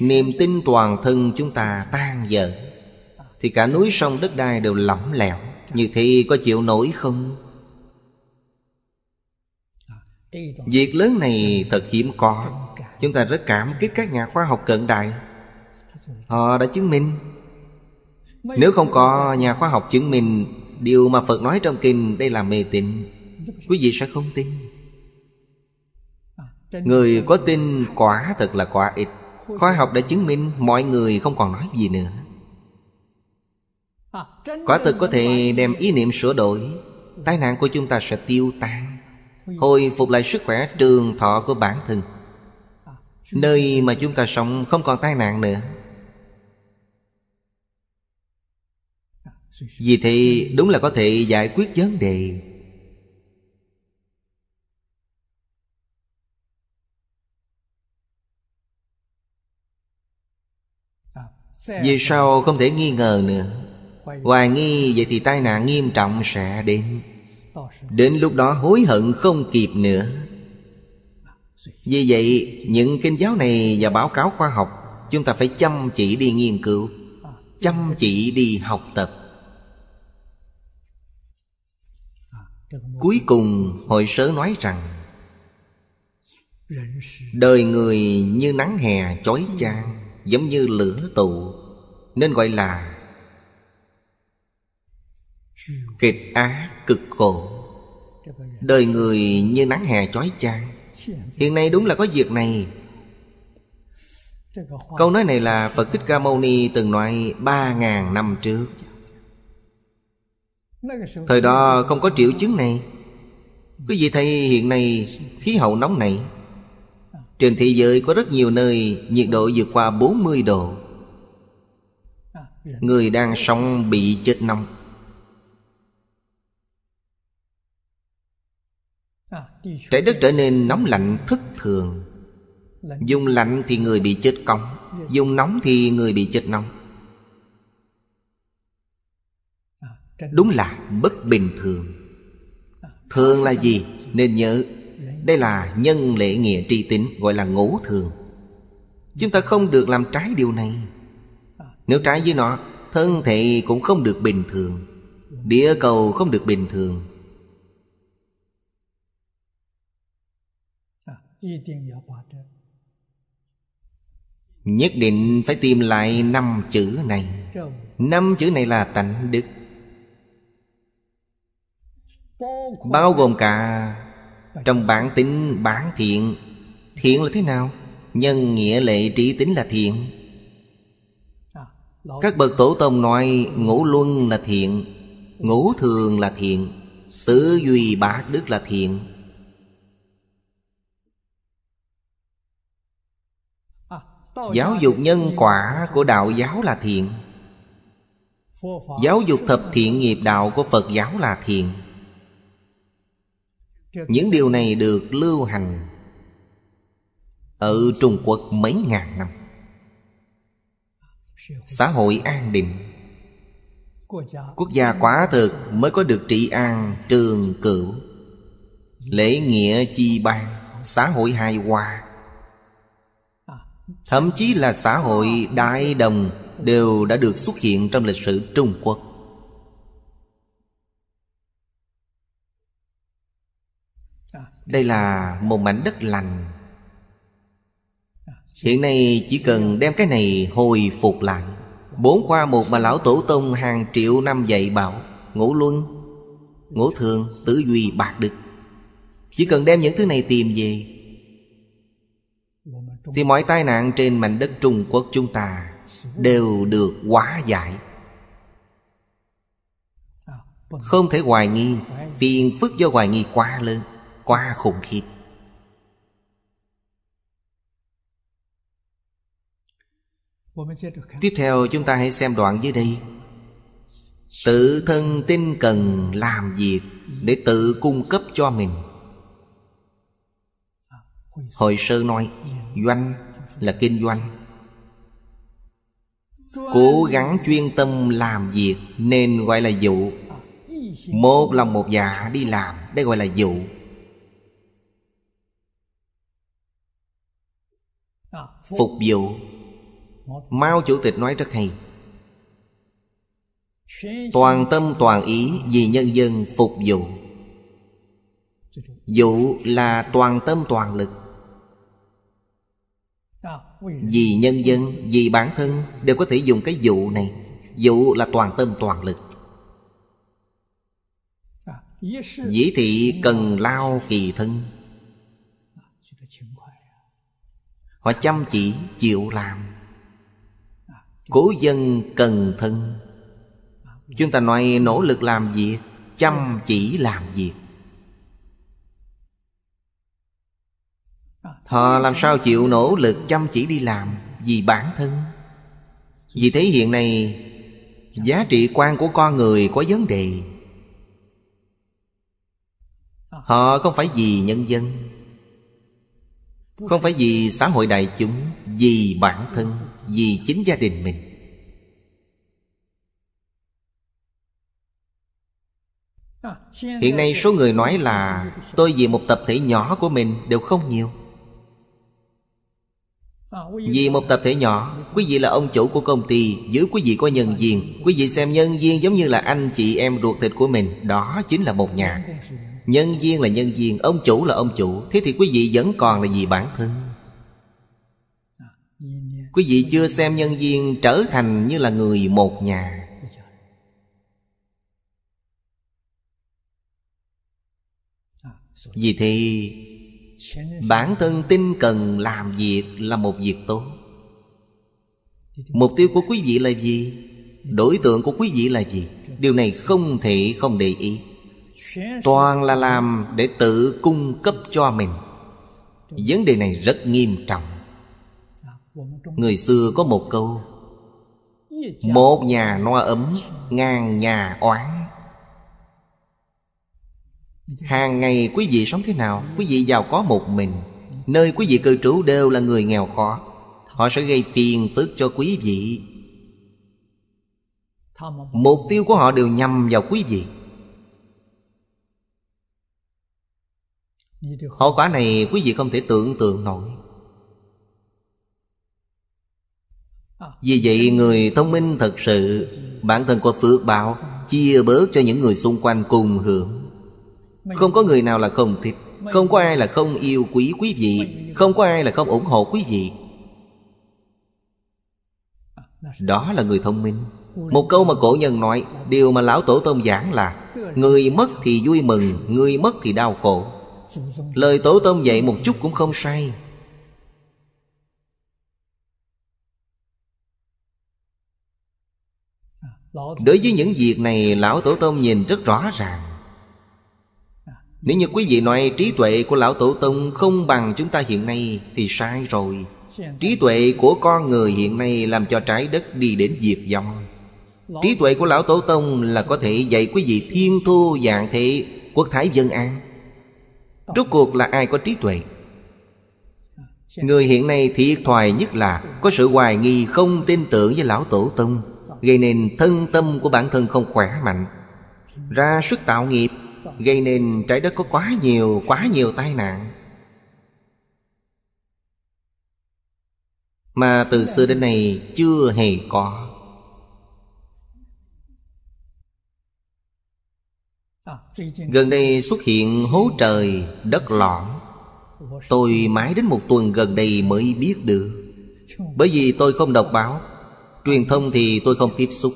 Niềm tin toàn thân chúng ta tan dở Thì cả núi sông đất đai đều lỏng lẻo Như thế có chịu nổi không? Việc lớn này thật hiếm có chúng ta rất cảm kích các nhà khoa học cận đại họ đã chứng minh nếu không có nhà khoa học chứng minh điều mà phật nói trong kinh đây là mê tín quý vị sẽ không tin người có tin quả thật là quả ít khoa học đã chứng minh mọi người không còn nói gì nữa quả thực có thể đem ý niệm sửa đổi tai nạn của chúng ta sẽ tiêu tan hồi phục lại sức khỏe trường thọ của bản thân Nơi mà chúng ta sống không còn tai nạn nữa Vì thế đúng là có thể giải quyết vấn đề Vì sao không thể nghi ngờ nữa Hoài nghi vậy thì tai nạn nghiêm trọng sẽ đến Đến lúc đó hối hận không kịp nữa vì vậy những kinh giáo này và báo cáo khoa học Chúng ta phải chăm chỉ đi nghiên cứu Chăm chỉ đi học tập Cuối cùng hội sớ nói rằng Đời người như nắng hè chói chang Giống như lửa tụ Nên gọi là Kịch á cực khổ Đời người như nắng hè chói chang hiện nay đúng là có việc này câu nói này là phật thích ca mâu ni từng nói ba ngàn năm trước thời đó không có triệu chứng này quý vị thấy hiện nay khí hậu nóng này trên thế giới có rất nhiều nơi nhiệt độ vượt qua 40 độ người đang sống bị chết nóng trái đất trở nên nóng lạnh thất thường dùng lạnh thì người bị chết cống dạ. dùng nóng thì người bị chết nóng à, đúng là bất bình thường à, thường là gì nên nhớ đây là nhân lễ nghĩa tri tính gọi là ngũ thường chúng ta không được làm trái điều này à. nếu trái với nó thân thể cũng không được bình thường địa cầu không được bình thường Nhất định phải tìm lại năm chữ này Năm chữ này là tánh đức Bao gồm cả Trong bản tính bản thiện Thiện là thế nào? Nhân nghĩa lệ trí tính là thiện à, Các bậc tổ tông nói Ngũ luân là thiện Ngũ thường là thiện Tứ duy bát đức là thiện giáo dục nhân quả của đạo giáo là thiện giáo dục thập thiện nghiệp đạo của phật giáo là thiện những điều này được lưu hành ở trung quốc mấy ngàn năm xã hội an định quốc gia quá thực mới có được trị an trường cửu lễ nghĩa chi ban xã hội hài hòa Thậm chí là xã hội đại đồng Đều đã được xuất hiện trong lịch sử Trung Quốc Đây là một mảnh đất lành Hiện nay chỉ cần đem cái này hồi phục lại Bốn khoa một mà lão tổ tông hàng triệu năm dạy bảo Ngũ luân, ngũ thường, tử duy, bạc đức Chỉ cần đem những thứ này tìm về thì mọi tai nạn trên mảnh đất trung quốc chúng ta đều được hóa giải không thể hoài nghi phiền phức do hoài nghi quá lớn quá khủng khiếp tiếp theo chúng ta hãy xem đoạn dưới đây tự thân tin cần làm việc để tự cung cấp cho mình Hồi sơ nói Doanh là kinh doanh Cố gắng chuyên tâm làm việc Nên gọi là vụ Một lòng một dạ đi làm Đây gọi là vụ Phục vụ Mao Chủ tịch nói rất hay Toàn tâm toàn ý vì nhân dân phục vụ Dụ là toàn tâm toàn lực vì nhân dân, vì bản thân Đều có thể dùng cái dụ này Dụ là toàn tâm toàn lực Dĩ thị cần lao kỳ thân Họ chăm chỉ chịu làm Cố dân cần thân Chúng ta nói nỗ lực làm việc Chăm chỉ làm việc Họ làm sao chịu nỗ lực chăm chỉ đi làm Vì bản thân Vì thế hiện nay Giá trị quan của con người có vấn đề Họ không phải vì nhân dân Không phải vì xã hội đại chúng Vì bản thân Vì chính gia đình mình Hiện nay số người nói là Tôi vì một tập thể nhỏ của mình đều không nhiều Ờ, vì một tập thể nhỏ Quý vị là ông chủ của công ty Giữ quý vị có nhân viên Quý vị xem nhân viên giống như là anh chị em ruột thịt của mình Đó chính là một nhà Nhân viên là nhân viên Ông chủ là ông chủ Thế thì quý vị vẫn còn là gì bản thân Quý vị chưa xem nhân viên trở thành như là người một nhà Vì thế bản thân tinh cần làm việc là một việc tốt mục tiêu của quý vị là gì đối tượng của quý vị là gì điều này không thể không để ý toàn là làm để tự cung cấp cho mình vấn đề này rất nghiêm trọng người xưa có một câu một nhà no ấm ngàn nhà oán hàng ngày quý vị sống thế nào quý vị giàu có một mình nơi quý vị cư trú đều là người nghèo khó họ sẽ gây phiền phức cho quý vị mục tiêu của họ đều nhằm vào quý vị hậu quả này quý vị không thể tưởng tượng nổi vì vậy người thông minh thật sự bản thân của phước báo chia bớt cho những người xung quanh cùng hưởng không có người nào là không thích Không có ai là không yêu quý quý vị Không có ai là không ủng hộ quý vị Đó là người thông minh Một câu mà cổ nhân nói Điều mà lão tổ tông giảng là Người mất thì vui mừng Người mất thì đau khổ Lời tổ tông dạy một chút cũng không sai Đối với những việc này Lão Tổ Tông nhìn rất rõ ràng nếu như quý vị nói trí tuệ của Lão Tổ Tông không bằng chúng ta hiện nay thì sai rồi Trí tuệ của con người hiện nay làm cho trái đất đi đến diệt vong Trí tuệ của Lão Tổ Tông là có thể dạy quý vị thiên thu dạng thị quốc thái dân an Rốt cuộc là ai có trí tuệ Người hiện nay thiệt thoại nhất là Có sự hoài nghi không tin tưởng với Lão Tổ Tông Gây nên thân tâm của bản thân không khỏe mạnh Ra sức tạo nghiệp gây nên trái đất có quá nhiều quá nhiều tai nạn mà từ xưa đến nay chưa hề có gần đây xuất hiện hố trời đất lõm tôi mãi đến một tuần gần đây mới biết được bởi vì tôi không đọc báo truyền thông thì tôi không tiếp xúc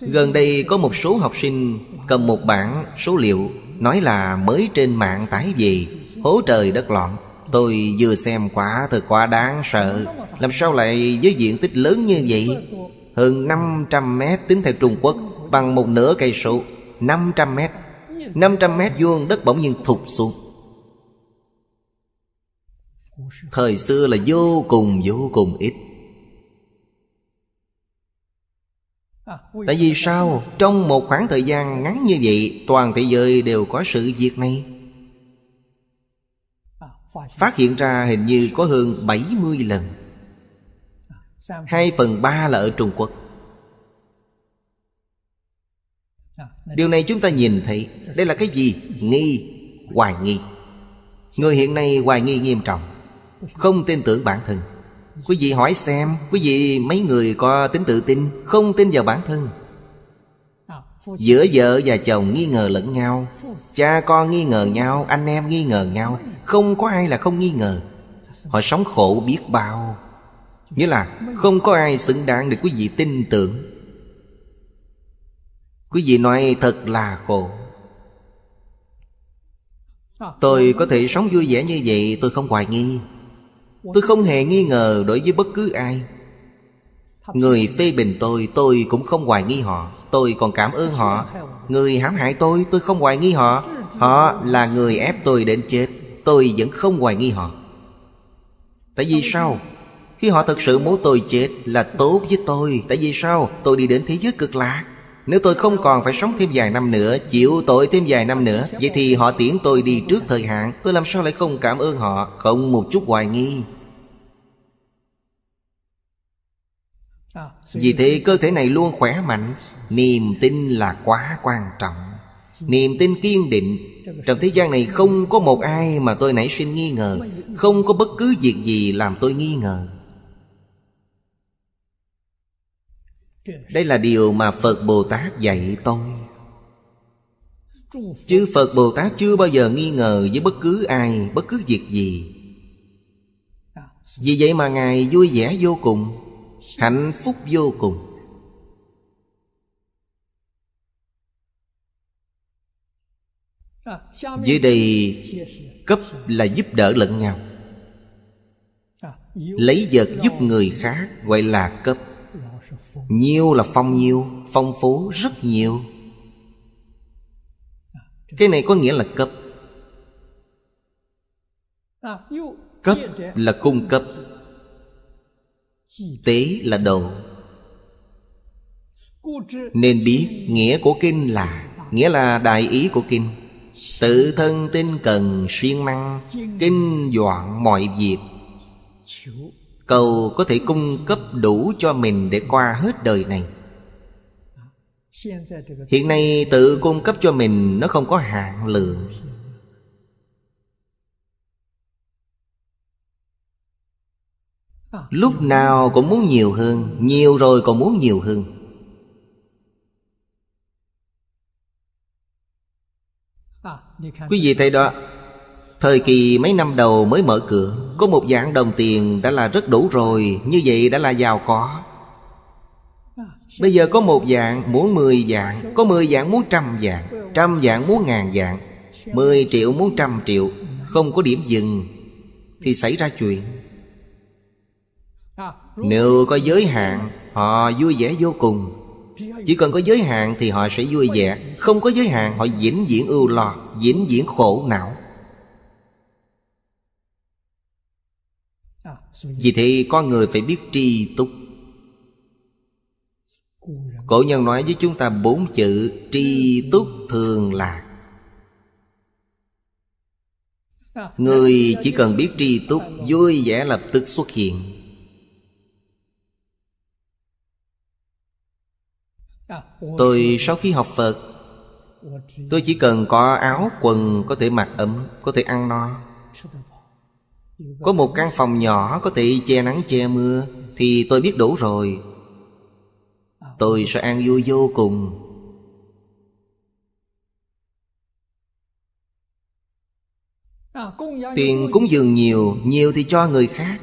Gần đây có một số học sinh cầm một bản số liệu Nói là mới trên mạng tải về Hố trời đất loạn Tôi vừa xem quả thật quá đáng sợ Làm sao lại với diện tích lớn như vậy Hơn 500 mét tính theo Trung Quốc Bằng một nửa cây số 500 mét 500 mét vuông đất bỗng nhiên thụt xuống Thời xưa là vô cùng vô cùng ít À, Tại vì sao trong một khoảng thời gian ngắn như vậy Toàn thế giới đều có sự việc này à, Phát hiện ra hình như có hơn 70 lần 2 phần 3 là ở Trung Quốc à, Điều này chúng ta nhìn thấy Đây là cái gì? Nghi, hoài nghi Người hiện nay hoài nghi nghiêm trọng Không tin tưởng bản thân Quý vị hỏi xem Quý vị mấy người có tính tự tin Không tin vào bản thân Giữa vợ và chồng nghi ngờ lẫn nhau Cha con nghi ngờ nhau Anh em nghi ngờ nhau Không có ai là không nghi ngờ Họ sống khổ biết bao Nghĩa là không có ai xứng đáng để quý vị tin tưởng Quý vị nói thật là khổ Tôi có thể sống vui vẻ như vậy Tôi không hoài nghi Tôi không hề nghi ngờ đối với bất cứ ai Người phê bình tôi tôi cũng không hoài nghi họ Tôi còn cảm ơn họ Người hãm hại tôi tôi không hoài nghi họ Họ là người ép tôi đến chết Tôi vẫn không hoài nghi họ Tại vì sao? Khi họ thật sự muốn tôi chết là tốt với tôi Tại vì sao? Tôi đi đến thế giới cực lạc Nếu tôi không còn phải sống thêm vài năm nữa Chịu tội thêm vài năm nữa Vậy thì họ tiễn tôi đi trước thời hạn Tôi làm sao lại không cảm ơn họ Không một chút hoài nghi Ờ, vì thế cơ thể này luôn khỏe mạnh niềm tin là quá quan trọng niềm tin kiên định trong thế gian này không có một ai mà tôi nảy sinh nghi ngờ không có bất cứ việc gì làm tôi nghi ngờ đây là điều mà phật bồ tát dạy tôi chứ phật bồ tát chưa bao giờ nghi ngờ với bất cứ ai bất cứ việc gì vì vậy mà ngài vui vẻ vô cùng hạnh phúc vô cùng dưới đây cấp là giúp đỡ lẫn nhau lấy vật giúp người khác gọi là cấp nhiều là phong nhiêu, phong phú rất nhiều cái này có nghĩa là cấp cấp là cung cấp Tế là độ Nên biết nghĩa của kinh là Nghĩa là đại ý của kinh Tự thân tinh cần xuyên năng Kinh doạn mọi việc Cầu có thể cung cấp đủ cho mình để qua hết đời này Hiện nay tự cung cấp cho mình nó không có hạn lượng Ờ. lúc nào cũng muốn nhiều hơn nhiều rồi còn muốn nhiều hơn ờ, quý vị thấy đó thời kỳ mấy năm đầu mới mở cửa có một dạng đồng tiền đã là rất đủ rồi như vậy đã là giàu có ờ, Bây giờ có một dạng muốn mười dạng Có mười dạng muốn trăm dạng Trăm dạng muốn ngàn dạng mười triệu muốn trăm triệu Không có điểm dừng Thì xảy ra chuyện nếu có giới hạn Họ vui vẻ vô cùng Chỉ cần có giới hạn thì họ sẽ vui vẻ Không có giới hạn họ vĩnh viễn ưu lo Vĩnh viễn khổ não Vì thế con người phải biết tri túc Cổ nhân nói với chúng ta bốn chữ Tri túc thường lạc Người chỉ cần biết tri túc Vui vẻ lập tức xuất hiện À, tôi sau khi học Phật Tôi chỉ cần có áo quần có thể mặc ấm Có thể ăn no Có một căn phòng nhỏ có thể che nắng che mưa Thì tôi biết đủ rồi Tôi sẽ ăn vui vô cùng à, Tiền cúng dường nhiều Nhiều thì cho người khác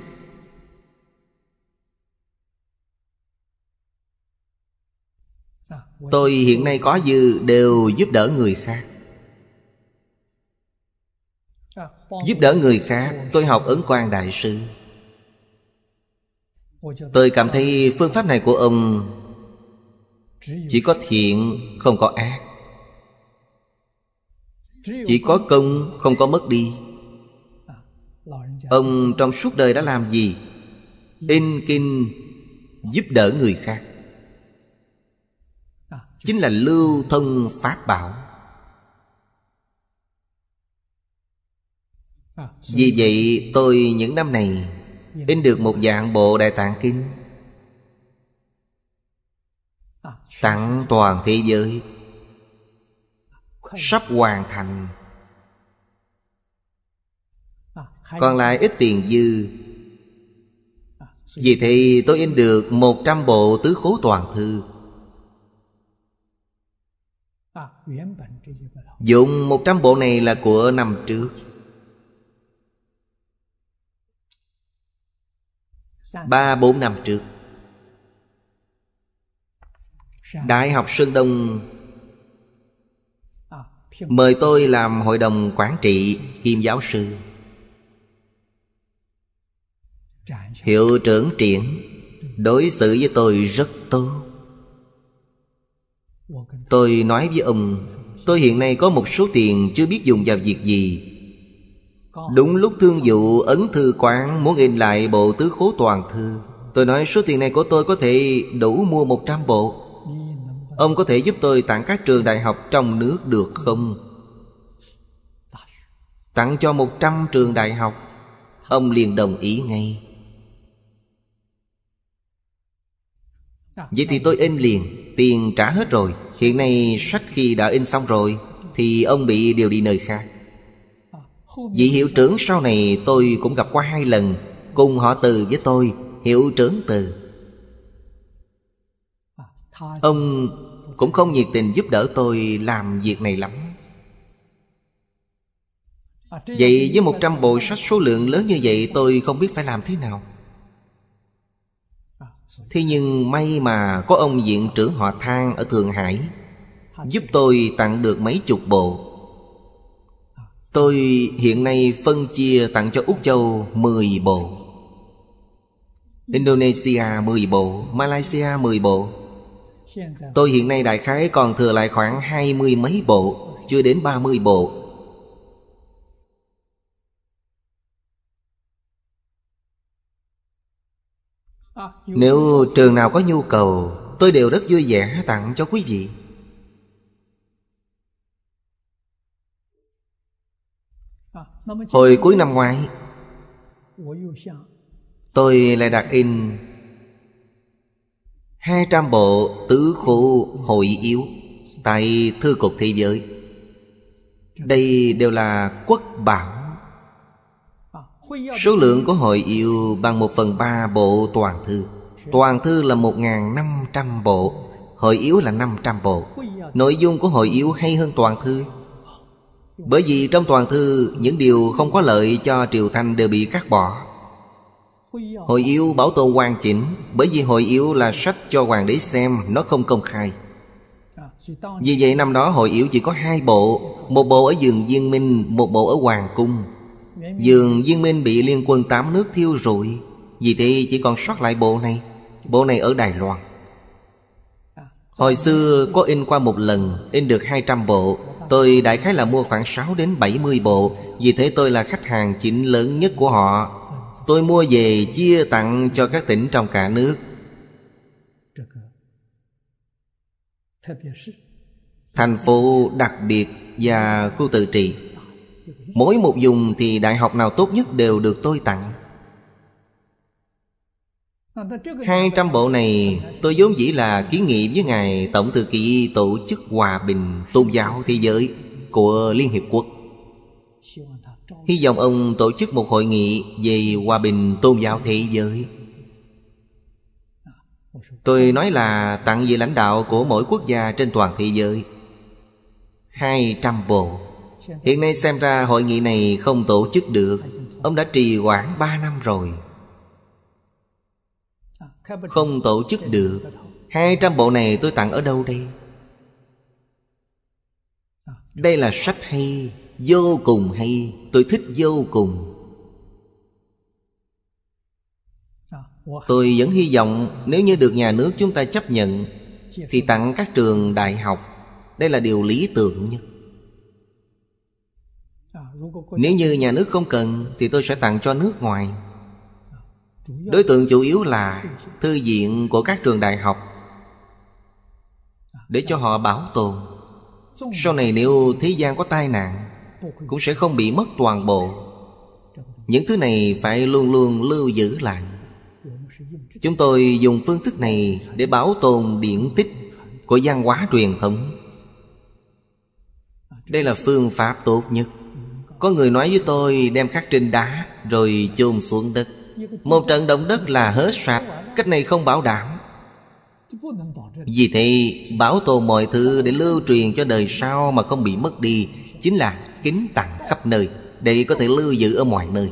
Tôi hiện nay có dư đều giúp đỡ người khác Giúp đỡ người khác Tôi học Ấn quan Đại Sư Tôi cảm thấy phương pháp này của ông Chỉ có thiện không có ác Chỉ có công không có mất đi Ông trong suốt đời đã làm gì In kinh giúp đỡ người khác chính là lưu thân pháp bảo vì vậy tôi những năm này in được một dạng bộ đại tạng kinh tặng toàn thế giới sắp hoàn thành còn lại ít tiền dư vì thì tôi in được một trăm bộ tứ khố toàn thư Dụng à, 100 bộ này là của năm trước ba bốn năm trước đại học sơn đông à, mời tôi làm hội đồng quản trị kim giáo sư hiệu trưởng triển đối xử với tôi rất tốt Tôi nói với ông Tôi hiện nay có một số tiền chưa biết dùng vào việc gì Đúng lúc thương vụ ấn thư quán muốn in lại bộ tứ khố toàn thư Tôi nói số tiền này của tôi có thể đủ mua 100 bộ Ông có thể giúp tôi tặng các trường đại học trong nước được không? Tặng cho 100 trường đại học Ông liền đồng ý ngay À, vậy thì tôi in liền Tiền trả hết rồi Hiện nay sách khi đã in xong rồi Thì ông bị điều đi nơi khác à, Vị hiệu trưởng sau này tôi cũng gặp qua hai lần Cùng họ từ với tôi Hiệu trưởng từ à, Ông cũng không nhiệt tình giúp đỡ tôi làm việc này lắm Vậy với 100 bộ sách số lượng lớn như vậy tôi không biết phải làm thế nào Thế nhưng may mà có ông viện trưởng họ Thang ở Thượng Hải Giúp tôi tặng được mấy chục bộ Tôi hiện nay phân chia tặng cho Úc Châu 10 bộ Indonesia 10 bộ Malaysia 10 bộ Tôi hiện nay đại khái còn thừa lại khoảng hai mươi mấy bộ Chưa đến ba mươi bộ Nếu trường nào có nhu cầu Tôi đều rất vui vẻ tặng cho quý vị à, Hồi cuối năm ngoái Tôi lại đặt in 200 bộ tứ khổ hội yếu Tại thư cục thế giới Đây đều là quốc bảo Số lượng của hội yêu bằng một phần ba bộ toàn thư Toàn thư là một ngàn năm trăm bộ Hội yếu là năm trăm bộ Nội dung của hội yếu hay hơn toàn thư Bởi vì trong toàn thư Những điều không có lợi cho Triều Thanh đều bị cắt bỏ Hội yếu bảo tồn hoàn chỉnh Bởi vì hội yếu là sách cho hoàng đế xem Nó không công khai Vì vậy năm đó hội yếu chỉ có hai bộ Một bộ ở giường Viên Minh Một bộ ở Hoàng Cung dường Viên Minh bị liên quân tám nước thiêu rụi Vì thế chỉ còn sót lại bộ này Bộ này ở Đài Loan Hồi xưa có in qua một lần In được 200 bộ Tôi đại khái là mua khoảng 6 đến 70 bộ Vì thế tôi là khách hàng chính lớn nhất của họ Tôi mua về chia tặng cho các tỉnh trong cả nước Thành phố đặc biệt và khu tự trị Mỗi một dùng thì đại học nào tốt nhất đều được tôi tặng 200 bộ này tôi vốn dĩ là kiến nghị với Ngài Tổng Thư ký Tổ chức Hòa bình Tôn giáo Thế giới của Liên Hiệp Quốc Hy vọng ông tổ chức một hội nghị về hòa bình tôn giáo thế giới Tôi nói là tặng về lãnh đạo của mỗi quốc gia trên toàn thế giới 200 bộ Hiện nay xem ra hội nghị này không tổ chức được Ông đã trì hoãn 3 năm rồi Không tổ chức được 200 bộ này tôi tặng ở đâu đây? Đây là sách hay Vô cùng hay Tôi thích vô cùng Tôi vẫn hy vọng Nếu như được nhà nước chúng ta chấp nhận Thì tặng các trường đại học Đây là điều lý tưởng nhất nếu như nhà nước không cần Thì tôi sẽ tặng cho nước ngoài Đối tượng chủ yếu là Thư viện của các trường đại học Để cho họ bảo tồn Sau này nếu thế gian có tai nạn Cũng sẽ không bị mất toàn bộ Những thứ này phải luôn luôn lưu giữ lại Chúng tôi dùng phương thức này Để bảo tồn điển tích Của văn hóa truyền thống Đây là phương pháp tốt nhất có người nói với tôi đem khắc trên đá Rồi chôn xuống đất Một trận động đất là hết sạch Cách này không bảo đảm Vì thế bảo tồn mọi thứ Để lưu truyền cho đời sau Mà không bị mất đi Chính là kính tặng khắp nơi Để có thể lưu giữ ở mọi nơi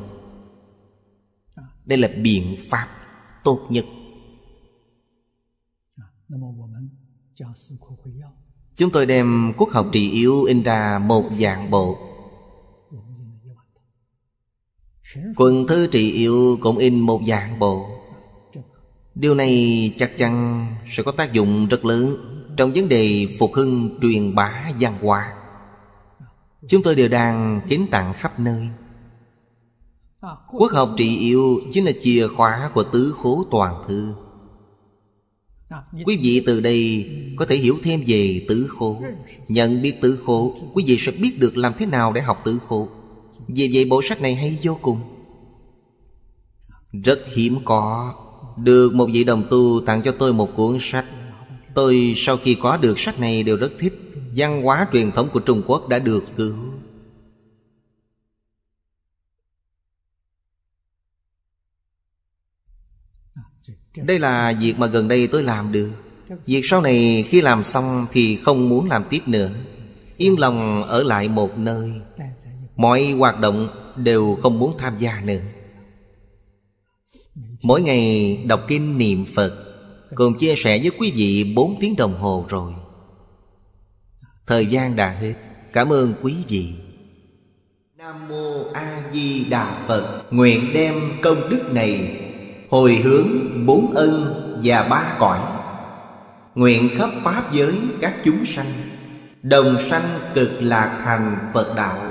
Đây là biện pháp tốt nhất Chúng tôi đem quốc học trị yếu in ra một dạng bộ Quần thư trị yêu cũng in một dạng bộ Điều này chắc chắn sẽ có tác dụng rất lớn Trong vấn đề phục hưng truyền bá văn hóa Chúng tôi đều đang kính tặng khắp nơi Quốc học trị yêu chính là chìa khóa của tứ khố toàn thư Quý vị từ đây có thể hiểu thêm về tứ khố Nhận biết tứ khố Quý vị sẽ biết được làm thế nào để học tứ khố vì vậy bộ sách này hay vô cùng Rất hiếm có Được một vị đồng tu tặng cho tôi một cuốn sách Tôi sau khi có được sách này đều rất thích Văn hóa truyền thống của Trung Quốc đã được cứu Đây là việc mà gần đây tôi làm được Việc sau này khi làm xong thì không muốn làm tiếp nữa Yên lòng ở lại một nơi mọi hoạt động đều không muốn tham gia nữa mỗi ngày đọc kinh niệm phật cùng chia sẻ với quý vị bốn tiếng đồng hồ rồi thời gian đã hết cảm ơn quý vị nam mô a di đà phật nguyện đem công đức này hồi hướng bốn ân và ba cõi nguyện khắp pháp giới các chúng sanh đồng sanh cực lạc thành phật đạo